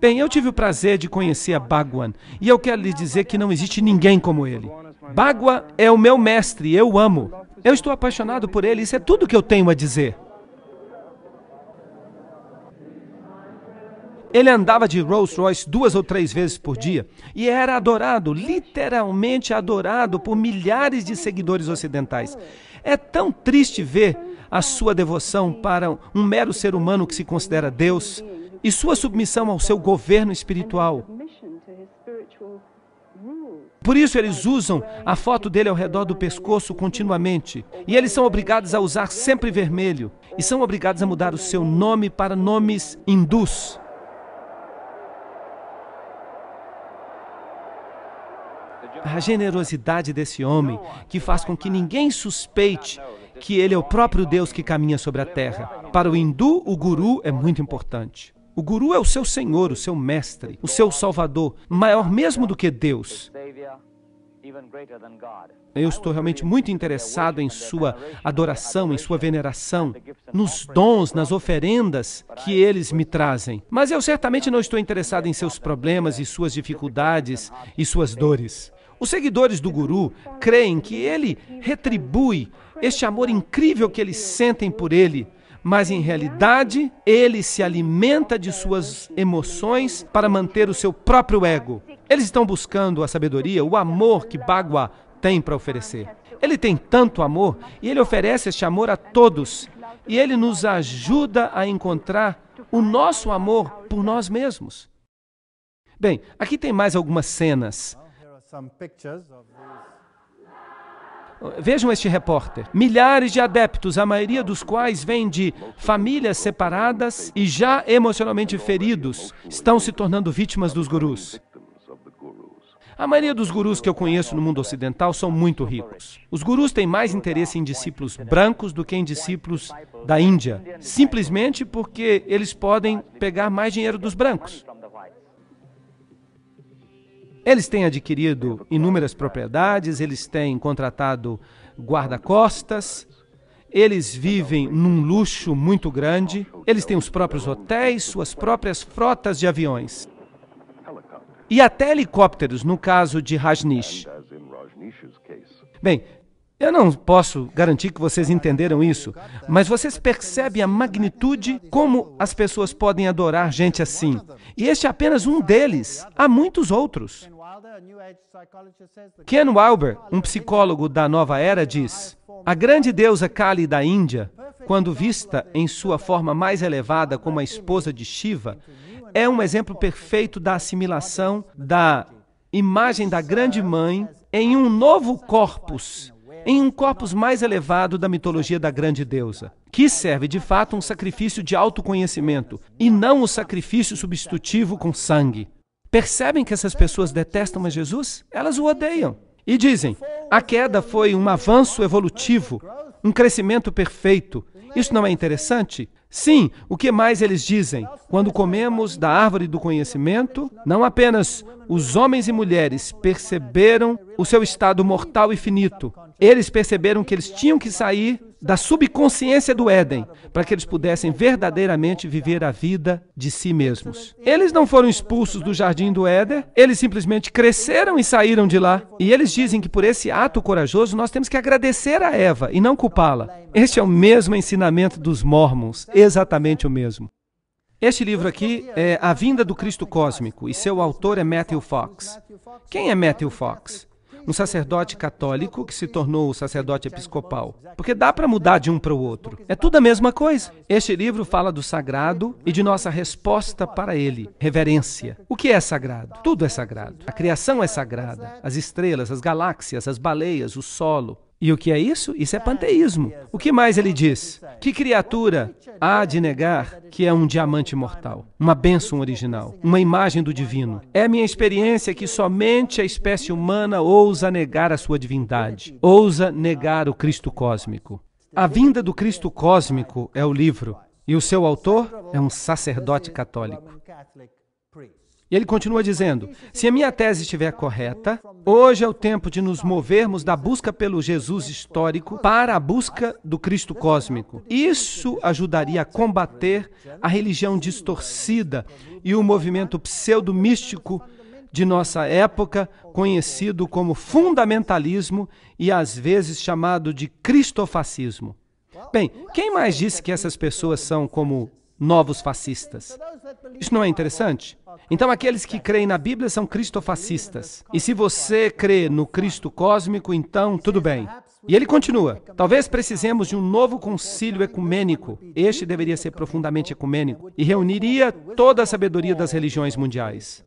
Speaker 1: Bem, eu tive o prazer de conhecer a Bhagwan e eu quero lhe dizer que não existe ninguém como ele. Bhagwan é o meu mestre, eu o amo. Eu estou apaixonado por ele, isso é tudo que eu tenho a dizer. Ele andava de Rolls Royce duas ou três vezes por dia e era adorado, literalmente adorado, por milhares de seguidores ocidentais. É tão triste ver a sua devoção para um mero ser humano que se considera Deus e sua submissão ao seu governo espiritual. Por isso eles usam a foto dele ao redor do pescoço continuamente. E eles são obrigados a usar sempre vermelho. E são obrigados a mudar o seu nome para nomes hindus. a generosidade desse homem que faz com que ninguém suspeite que ele é o próprio Deus que caminha sobre a terra. Para o hindu, o guru é muito importante. O guru é o seu senhor, o seu mestre, o seu salvador, maior mesmo do que Deus. Eu estou realmente muito interessado em sua adoração, em sua veneração, nos dons, nas oferendas que eles me trazem. Mas eu certamente não estou interessado em seus problemas e suas dificuldades e suas dores. Os seguidores do Guru creem que ele retribui este amor incrível que eles sentem por ele, mas em realidade ele se alimenta de suas emoções para manter o seu próprio ego. Eles estão buscando a sabedoria, o amor que Bagua tem para oferecer. Ele tem tanto amor e ele oferece este amor a todos. E ele nos ajuda a encontrar o nosso amor por nós mesmos. Bem, aqui tem mais algumas cenas Vejam este repórter. Milhares de adeptos, a maioria dos quais vêm de famílias separadas e já emocionalmente feridos, estão se tornando vítimas dos gurus. A maioria dos gurus que eu conheço no mundo ocidental são muito ricos. Os gurus têm mais interesse em discípulos brancos do que em discípulos da Índia, simplesmente porque eles podem pegar mais dinheiro dos brancos. Eles têm adquirido inúmeras propriedades, eles têm contratado guarda-costas, eles vivem num luxo muito grande, eles têm os próprios hotéis, suas próprias frotas de aviões. E até helicópteros, no caso de Rajneesh. Bem, eu não posso garantir que vocês entenderam isso, mas vocês percebem a magnitude como as pessoas podem adorar gente assim. E este é apenas um deles, há muitos outros. Ken Wilber, um psicólogo da nova era, diz: A grande deusa Kali da Índia, quando vista em sua forma mais elevada como a esposa de Shiva, é um exemplo perfeito da assimilação da imagem da uh, grande mãe em um novo corpus, em um corpus mais elevado da mitologia da grande deusa, que serve de fato um sacrifício de autoconhecimento e não o um sacrifício substitutivo com sangue percebem que essas pessoas detestam a Jesus, elas o odeiam. E dizem: a queda foi um avanço evolutivo, um crescimento perfeito. Isso não é interessante? Sim, o que mais eles dizem? Quando comemos da árvore do conhecimento, não apenas os homens e mulheres perceberam o seu estado mortal e finito, eles perceberam que eles tinham que sair da subconsciência do Éden, para que eles pudessem verdadeiramente viver a vida de si mesmos. Eles não foram expulsos do jardim do Éden, eles simplesmente cresceram e saíram de lá. E eles dizem que por esse ato corajoso nós temos que agradecer a Eva e não culpá-la. Este é o mesmo ensinamento dos mormons, exatamente o mesmo. Este livro aqui é A Vinda do Cristo Cósmico e seu autor é Matthew Fox. Quem é Matthew Fox? um sacerdote católico que se tornou o sacerdote episcopal. Porque dá para mudar de um para o outro. É tudo a mesma coisa. Este livro fala do sagrado e de nossa resposta para ele, reverência. O que é sagrado? Tudo é sagrado. A criação é sagrada. As estrelas, as galáxias, as baleias, o solo, e o que é isso? Isso é, é panteísmo. O que mais ele é diz? Que criatura há de negar que é um diamante mortal, uma bênção original, uma imagem do divino? É minha experiência que somente a espécie humana ousa negar a sua divindade, ousa negar o Cristo cósmico. A vinda do Cristo cósmico é o livro, e o seu autor é um sacerdote católico. E ele continua dizendo: Se a minha tese estiver correta, hoje é o tempo de nos movermos da busca pelo Jesus histórico para a busca do Cristo cósmico. Isso ajudaria a combater a religião distorcida e o movimento pseudo-místico de nossa época, conhecido como fundamentalismo e às vezes chamado de cristofascismo. Bem, quem mais disse que essas pessoas são como novos fascistas. Isso não é interessante? Então, aqueles que creem na Bíblia são cristofascistas. E se você crê no Cristo cósmico, então tudo bem. E ele continua: talvez precisemos de um novo concílio ecumênico. Este deveria ser profundamente ecumênico e reuniria toda a sabedoria das religiões mundiais.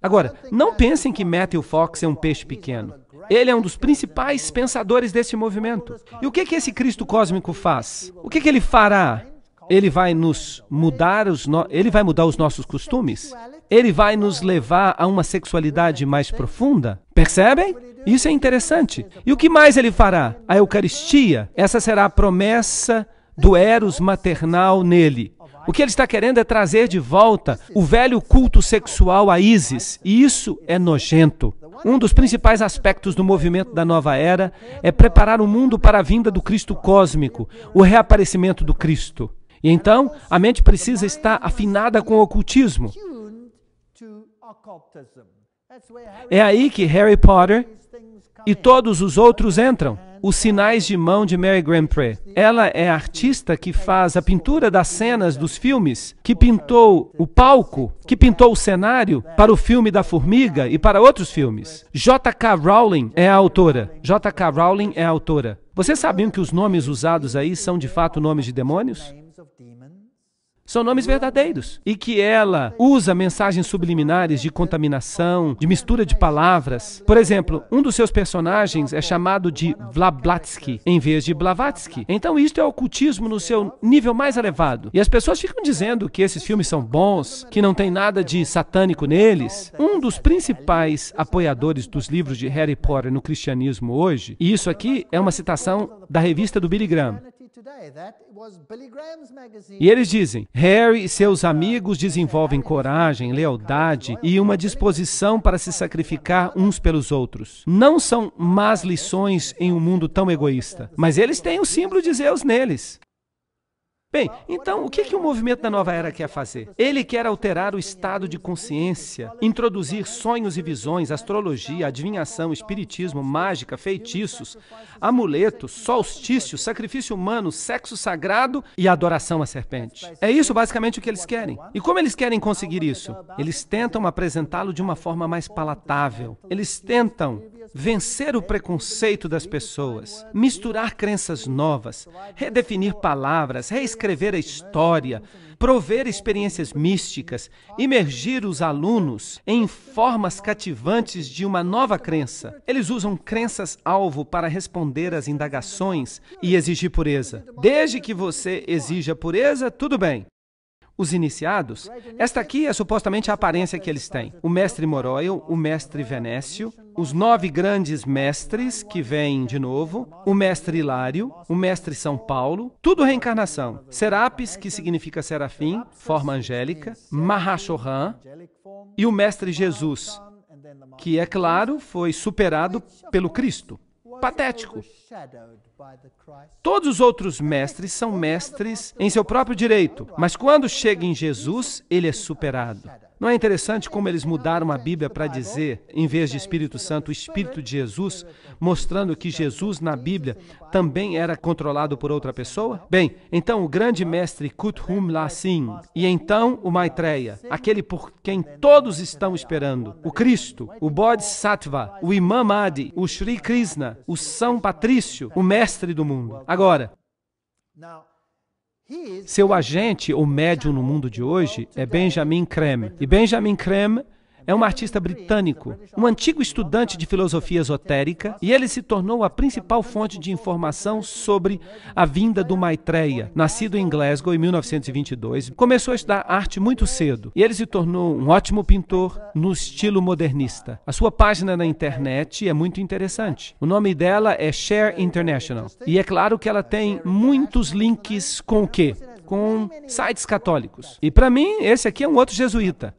Speaker 1: Agora, não pensem que Matthew Fox é um peixe pequeno. Ele é um dos principais pensadores desse movimento. E o que, que esse Cristo cósmico faz? O que, que ele fará? Ele vai nos mudar os no... ele vai mudar os nossos costumes. Ele vai nos levar a uma sexualidade mais profunda. Percebem? Isso é interessante. E o que mais ele fará? A Eucaristia, essa será a promessa do eros maternal nele. O que ele está querendo é trazer de volta o velho culto sexual a Isis, e isso é nojento. Um dos principais aspectos do movimento da nova era é preparar o mundo para a vinda do Cristo cósmico, o reaparecimento do Cristo. E então, a mente precisa estar afinada com o ocultismo. É aí que Harry Potter e todos os outros entram. Os sinais de mão de Mary Grandpré. Ela é a artista que faz a pintura das cenas dos filmes, que pintou o palco, que pintou o cenário para o filme da Formiga e para outros filmes. J.K. Rowling é a autora. J.K. Rowling é a autora. Vocês sabiam que os nomes usados aí são de fato nomes de demônios? São nomes verdadeiros. E que ela usa mensagens subliminares de contaminação, de mistura de palavras. Por exemplo, um dos seus personagens é chamado de Vlablatsky, em vez de Blavatsky. Então isto é ocultismo no seu nível mais elevado. E as pessoas ficam dizendo que esses filmes são bons, que não tem nada de satânico neles. Um dos principais apoiadores dos livros de Harry Potter no cristianismo hoje, e isso aqui é uma citação da revista do Billy Graham, e eles dizem: Harry e seus amigos desenvolvem coragem, lealdade e uma disposição para se sacrificar uns pelos outros. Não são más lições em um mundo tão egoísta, mas eles têm o símbolo de Zeus neles. Bem, então o que, que o movimento da nova era quer fazer? Ele quer alterar o estado de consciência, introduzir sonhos e visões, astrologia, adivinhação, espiritismo, mágica, feitiços, amuletos, solstício, sacrifício humano, sexo sagrado e adoração à serpente. É isso basicamente o que eles querem. E como eles querem conseguir isso? Eles tentam apresentá-lo de uma forma mais palatável. Eles tentam vencer o preconceito das pessoas, misturar crenças novas, redefinir palavras, reescrever a história, prover experiências místicas, imergir os alunos em formas cativantes de uma nova crença. Eles usam crenças-alvo para responder às indagações e exigir pureza. Desde que você exija pureza, tudo bem os iniciados, esta aqui é supostamente a aparência que eles têm. O mestre Moroil, o mestre Venécio, os nove grandes mestres que vêm de novo, o mestre Hilário, o mestre São Paulo, tudo reencarnação. Serapis, que significa serafim, forma angélica, Mahashohan e o mestre Jesus, que é claro, foi superado pelo Cristo patético. Todos os outros mestres são mestres em seu próprio direito, mas quando chega em Jesus, ele é superado. Não é interessante como eles mudaram a Bíblia para dizer, em vez de Espírito Santo, o Espírito de Jesus, mostrando que Jesus na Bíblia também era controlado por outra pessoa? Bem, então o grande mestre Kuthum Lassim e então o Maitreya, aquele por quem todos estão esperando, o Cristo, o Bodhisattva, o Imam Adi, o Sri Krishna, o São Patrício, o mestre do mundo. Agora, seu agente ou médium no mundo de hoje é Benjamin Krem. E Benjamin Krem é um artista britânico, um antigo estudante de filosofia esotérica, e ele se tornou a principal fonte de informação sobre a vinda do Maitreya. Nascido em Glasgow em 1922, começou a estudar arte muito cedo, e ele se tornou um ótimo pintor no estilo modernista. A sua página na internet é muito interessante. O nome dela é Share International, e é claro que ela tem muitos links com o quê? Com sites católicos. E para mim, esse aqui é um outro jesuíta.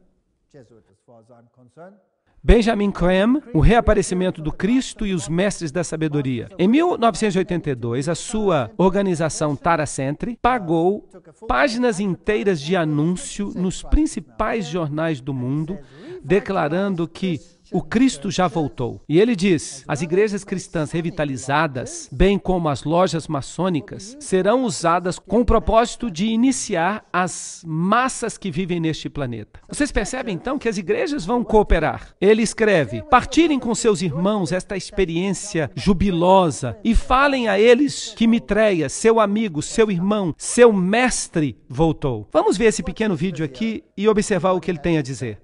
Speaker 1: Benjamin Graham, O Reaparecimento do Cristo e os Mestres da Sabedoria. Em 1982, a sua organização Tara Centre pagou páginas inteiras de anúncio nos principais jornais do mundo, declarando que o Cristo já voltou. E ele diz: as igrejas cristãs revitalizadas, bem como as lojas maçônicas, serão usadas com o propósito de iniciar as massas que vivem neste planeta. Vocês percebem então que as igrejas vão cooperar. Ele escreve: partirem com seus irmãos esta experiência jubilosa e falem a eles que Mitreia, seu amigo, seu irmão, seu mestre voltou. Vamos ver esse pequeno vídeo aqui e observar o que ele tem a dizer.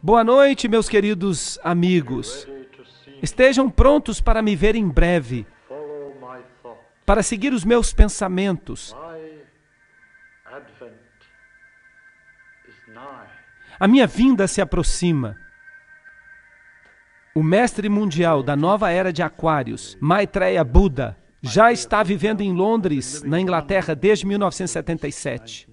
Speaker 1: Boa noite, meus queridos amigos. Estejam prontos para me ver em breve, para seguir os meus pensamentos. A minha vinda se aproxima. O mestre mundial da nova era de Aquários, Maitreya Buda, já está vivendo em Londres, na Inglaterra, desde 1977.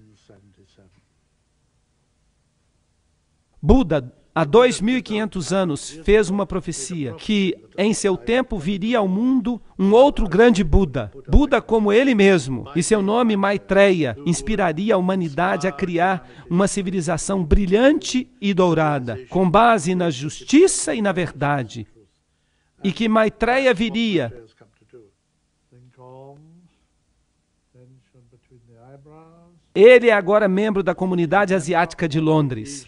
Speaker 1: Buda há 2.500 anos, fez uma profecia que, em seu tempo, viria ao mundo um outro grande Buda, Buda como ele mesmo, e seu nome Maitreya inspiraria a humanidade a criar uma civilização brilhante e dourada, com base na justiça e na verdade. E que Maitreya viria Ele é agora membro da comunidade asiática de Londres.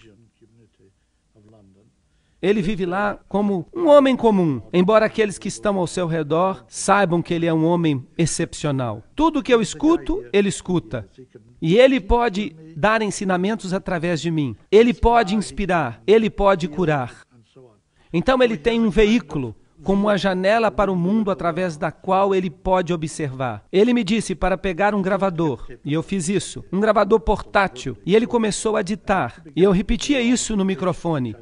Speaker 1: Ele vive lá como um homem comum, embora aqueles que estão ao seu redor saibam que ele é um homem excepcional. Tudo que eu escuto, ele escuta. E ele pode dar ensinamentos através de mim. Ele pode inspirar, ele pode curar. Então ele tem um veículo como a janela para o mundo através da qual ele pode observar. Ele me disse para pegar um gravador, e eu fiz isso, um gravador portátil, e ele começou a ditar, e eu repetia isso no microfone.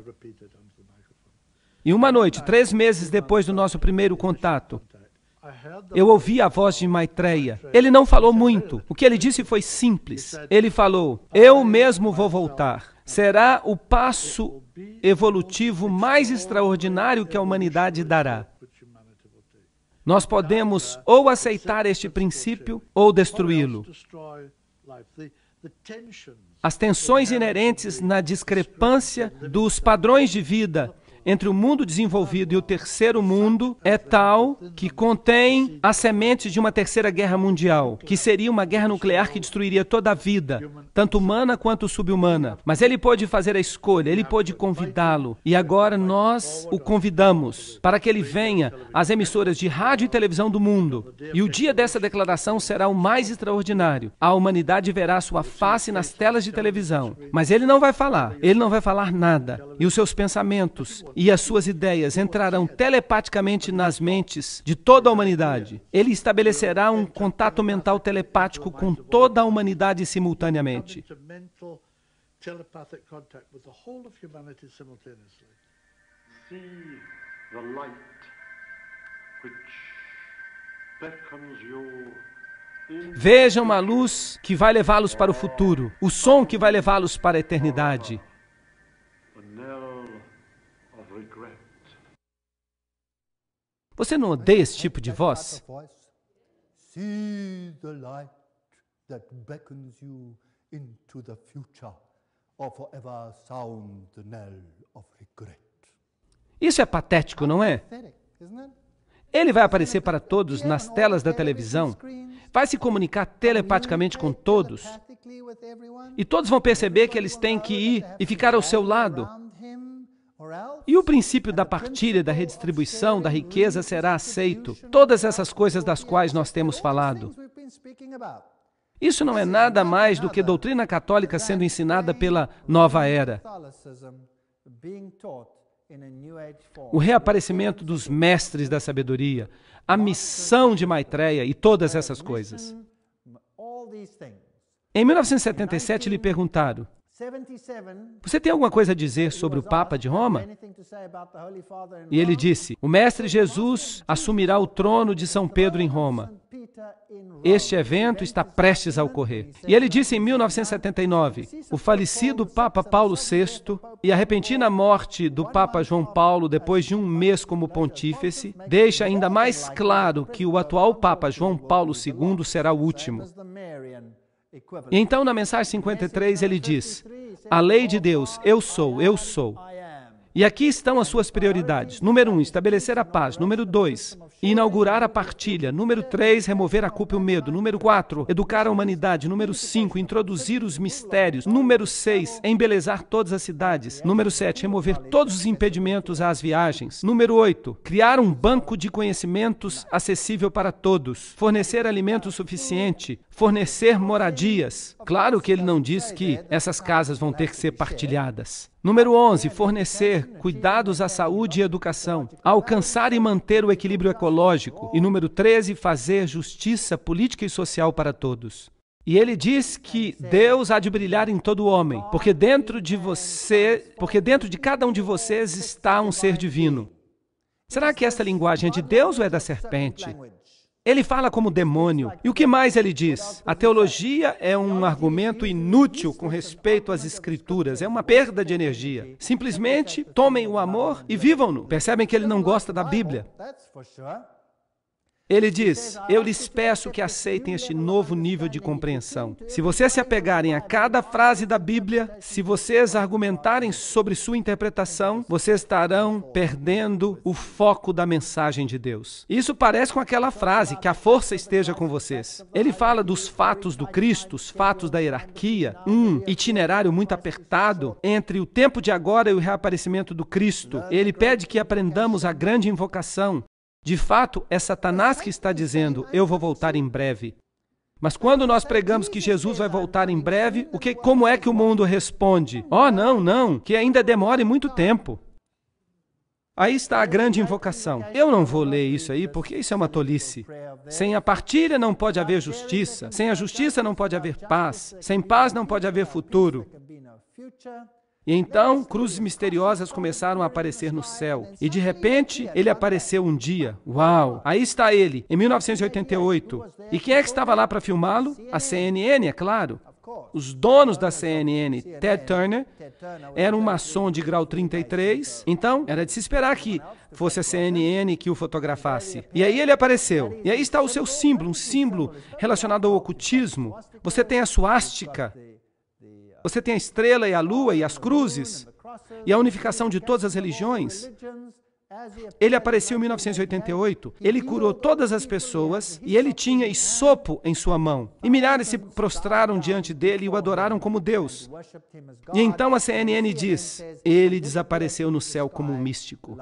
Speaker 1: E uma noite, três meses depois do nosso primeiro contato, eu ouvi a voz de Maitreya. Ele não falou muito. O que ele disse foi simples. Ele falou: Eu mesmo vou voltar. Será o passo evolutivo mais extraordinário que a humanidade dará. Nós podemos ou aceitar este princípio ou destruí-lo. As tensões inerentes na discrepância dos padrões de vida entre o mundo desenvolvido e o terceiro mundo é tal que contém as sementes de uma terceira guerra mundial, que seria uma guerra nuclear que destruiria toda a vida, tanto humana quanto subhumana. Mas ele pôde fazer a escolha, ele pôde convidá-lo. E agora nós o convidamos para que ele venha às emissoras de rádio e televisão do mundo. E o dia dessa declaração será o mais extraordinário. A humanidade verá sua face nas telas de televisão. Mas ele não vai falar, ele não vai falar nada. E os seus pensamentos, e as suas ideias entrarão telepaticamente nas mentes de toda a humanidade. Ele estabelecerá um contato mental telepático com toda a humanidade simultaneamente. Vejam a luz que vai levá-los para o futuro, o som que vai levá-los para a eternidade. Você não odeia esse tipo de voz? Isso é patético, não é? Ele vai aparecer para todos nas telas da televisão, vai se comunicar telepaticamente com todos, e todos vão perceber que eles têm que ir e ficar ao seu lado. E o princípio da partilha, da redistribuição, da riqueza será aceito. Todas essas coisas das quais nós temos falado. Isso não é nada mais do que doutrina católica sendo ensinada pela nova era.
Speaker 2: O reaparecimento
Speaker 1: dos mestres da sabedoria, a missão de Maitreya e todas essas coisas. Em 1977 lhe perguntaram: você tem alguma coisa a dizer sobre o Papa de Roma? E ele disse: O Mestre Jesus assumirá o trono de São Pedro em Roma. Este evento está prestes a ocorrer. E ele disse em 1979: o falecido Papa Paulo VI e a repentina morte do Papa João Paulo depois de um mês como pontífice deixa ainda mais claro que o atual Papa João Paulo II será o último. Então, na mensagem 53, ele diz: A lei de Deus, eu sou, eu sou. E aqui estão as suas prioridades. Número um, estabelecer a paz. Número dois, inaugurar a partilha. Número três, remover a culpa e o medo. Número quatro, educar a humanidade. Número cinco, introduzir os mistérios. Número seis, embelezar todas as cidades. Número sete, remover todos os impedimentos às viagens. Número oito, criar um banco de conhecimentos acessível para todos. Fornecer alimento suficiente. Fornecer moradias. Claro que ele não diz que essas casas vão ter que ser partilhadas. Número 11, fornecer cuidados à saúde e educação, alcançar e manter o equilíbrio ecológico. E número 13, fazer justiça política e social para todos. E ele diz que Deus há de brilhar em todo homem, porque dentro de você, porque dentro de cada um de vocês está um ser divino. Será que esta linguagem é de Deus ou é da serpente? Ele fala como demônio. E o que mais ele diz? A teologia é um argumento inútil com respeito às escrituras, é uma perda de energia. Simplesmente tomem o amor e vivam-no. Percebem que ele não gosta da Bíblia. Ele diz: Eu lhes peço que aceitem este novo nível de compreensão. Se vocês se apegarem a cada frase da Bíblia, se vocês argumentarem sobre sua interpretação, vocês estarão perdendo o foco da mensagem de Deus. Isso parece com aquela frase: Que a força esteja com vocês. Ele fala dos fatos do Cristo, os fatos da hierarquia, um itinerário muito apertado entre o tempo de agora e o reaparecimento do Cristo. Ele pede que aprendamos a grande invocação, de fato, é Satanás que está dizendo: Eu vou voltar em breve. Mas quando nós pregamos que Jesus vai voltar em breve, o que, como é que o mundo responde? Oh, não, não, que ainda demore muito tempo. Aí está a grande invocação. Eu não vou ler isso aí porque isso é uma tolice. Sem a partilha não pode haver justiça, sem a justiça não pode haver paz, sem paz não pode haver futuro. E então cruzes misteriosas começaram a aparecer no céu. E de repente ele apareceu um dia. Uau! Aí está ele, em 1988. E quem é que estava lá para filmá-lo? A CNN, é claro. Os donos da CNN, Ted Turner, era um maçom de grau 33, então era de se esperar que fosse a CNN que o fotografasse. E aí ele apareceu. E aí está o seu símbolo, um símbolo relacionado ao ocultismo. Você tem a suástica, você tem a estrela e a lua e as cruzes e a unificação de todas as religiões. Ele apareceu em 1988. Ele curou todas as pessoas e ele tinha esopo em sua mão. E milhares se prostraram diante dele e o adoraram como Deus. E então a CNN diz: ele desapareceu no céu como um místico.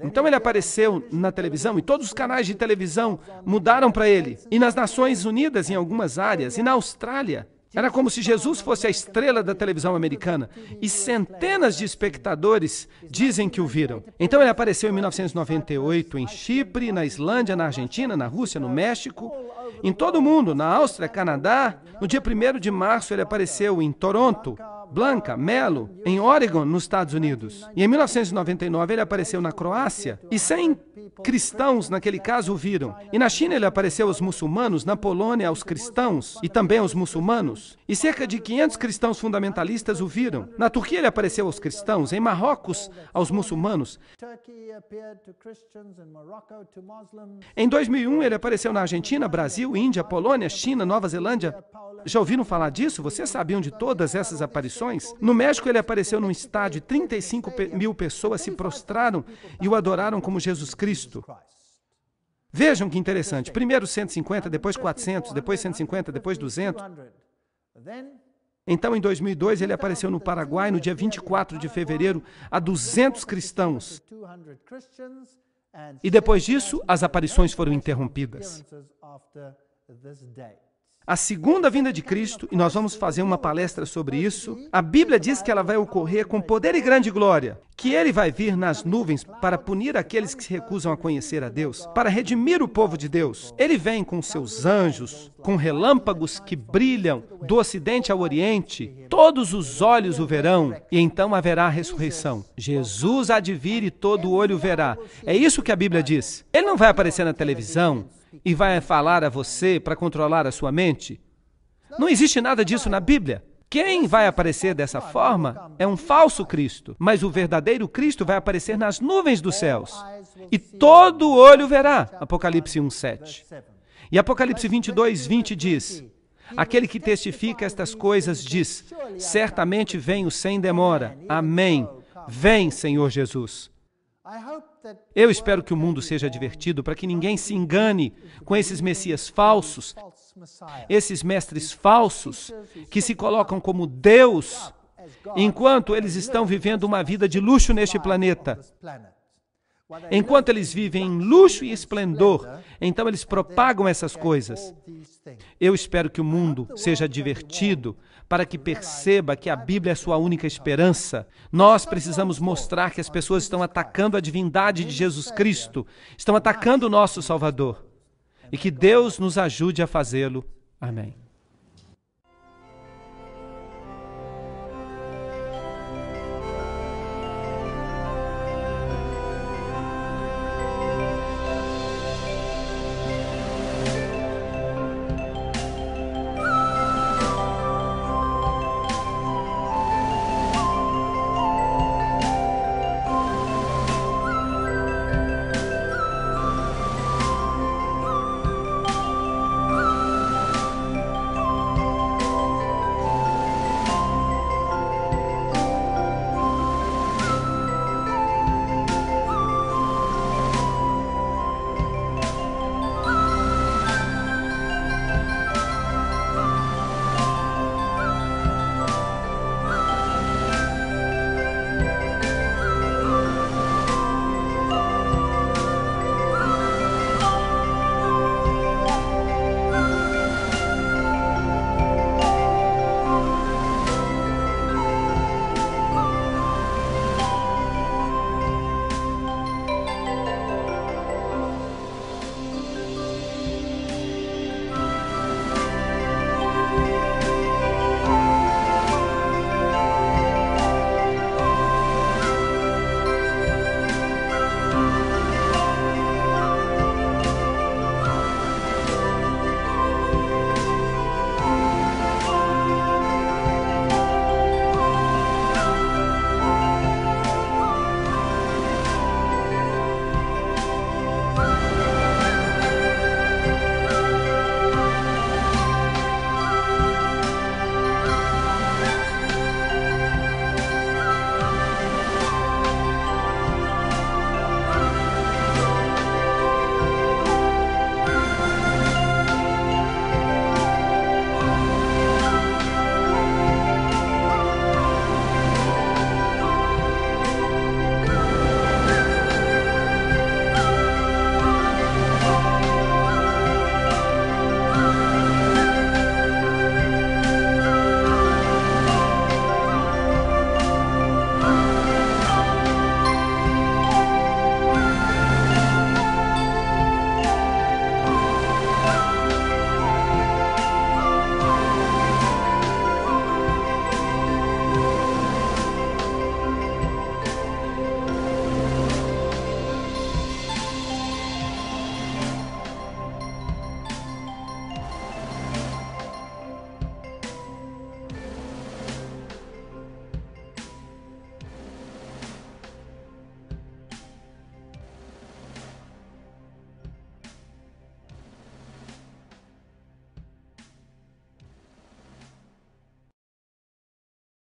Speaker 1: Então ele apareceu na televisão e todos os canais de televisão mudaram para ele. E nas Nações Unidas, em algumas áreas, e na Austrália, era como se Jesus fosse a estrela da televisão americana e centenas de espectadores dizem que o viram. Então ele apareceu em 1998 em Chipre, na Islândia, na Argentina, na Rússia, no México, em todo o mundo, na Áustria, Canadá. No dia 1 de março ele apareceu em Toronto, Blanca Melo em Oregon, nos Estados Unidos. E em 1999 ele apareceu na Croácia e 100 cristãos, naquele caso, o viram. E na China ele apareceu aos muçulmanos, na Polônia aos cristãos e também aos muçulmanos. E cerca de 500 cristãos fundamentalistas o viram. Na Turquia ele apareceu aos cristãos, em Marrocos aos muçulmanos. Em 2001 ele apareceu na Argentina, Brasil, Índia, Polônia, China, Nova Zelândia. Já ouviram falar disso? Vocês sabiam de todas essas aparições? No México, ele apareceu num estádio e 35 mil pessoas se prostraram e o adoraram como Jesus Cristo. Vejam que interessante. Primeiro 150, depois 400, depois 150, depois 200. Então, em 2002, ele apareceu no Paraguai no dia 24 de fevereiro a 200 cristãos. E depois disso, as aparições foram interrompidas a segunda vinda de Cristo, e nós vamos fazer uma palestra sobre isso. A Bíblia diz que ela vai ocorrer com poder e grande glória, que ele vai vir nas nuvens para punir aqueles que se recusam a conhecer a Deus, para redimir o povo de Deus. Ele vem com seus anjos, com relâmpagos que brilham do ocidente ao oriente, todos os olhos o verão, e então haverá a ressurreição. Jesus há de vir e todo olho verá. É isso que a Bíblia diz. Ele não vai aparecer na televisão, e vai falar a você para controlar a sua mente? Não existe nada disso na Bíblia. Quem vai aparecer dessa forma é um falso Cristo, mas o verdadeiro Cristo vai aparecer nas nuvens dos céus. E todo olho verá. Apocalipse 1:7. E Apocalipse 22:20 diz: Aquele que testifica estas coisas diz: Certamente venho sem demora. Amém. Vem, Senhor Jesus. Eu espero que o mundo seja divertido para que ninguém se engane com esses messias falsos, esses mestres falsos que se colocam como Deus enquanto eles estão vivendo uma vida de luxo neste planeta. Enquanto eles vivem em luxo e esplendor, então eles propagam essas coisas. Eu espero que o mundo seja divertido para que perceba que a Bíblia é sua única esperança. Nós precisamos mostrar que as pessoas estão atacando a divindade de Jesus Cristo, estão atacando o nosso Salvador. E que Deus nos ajude a fazê-lo. Amém.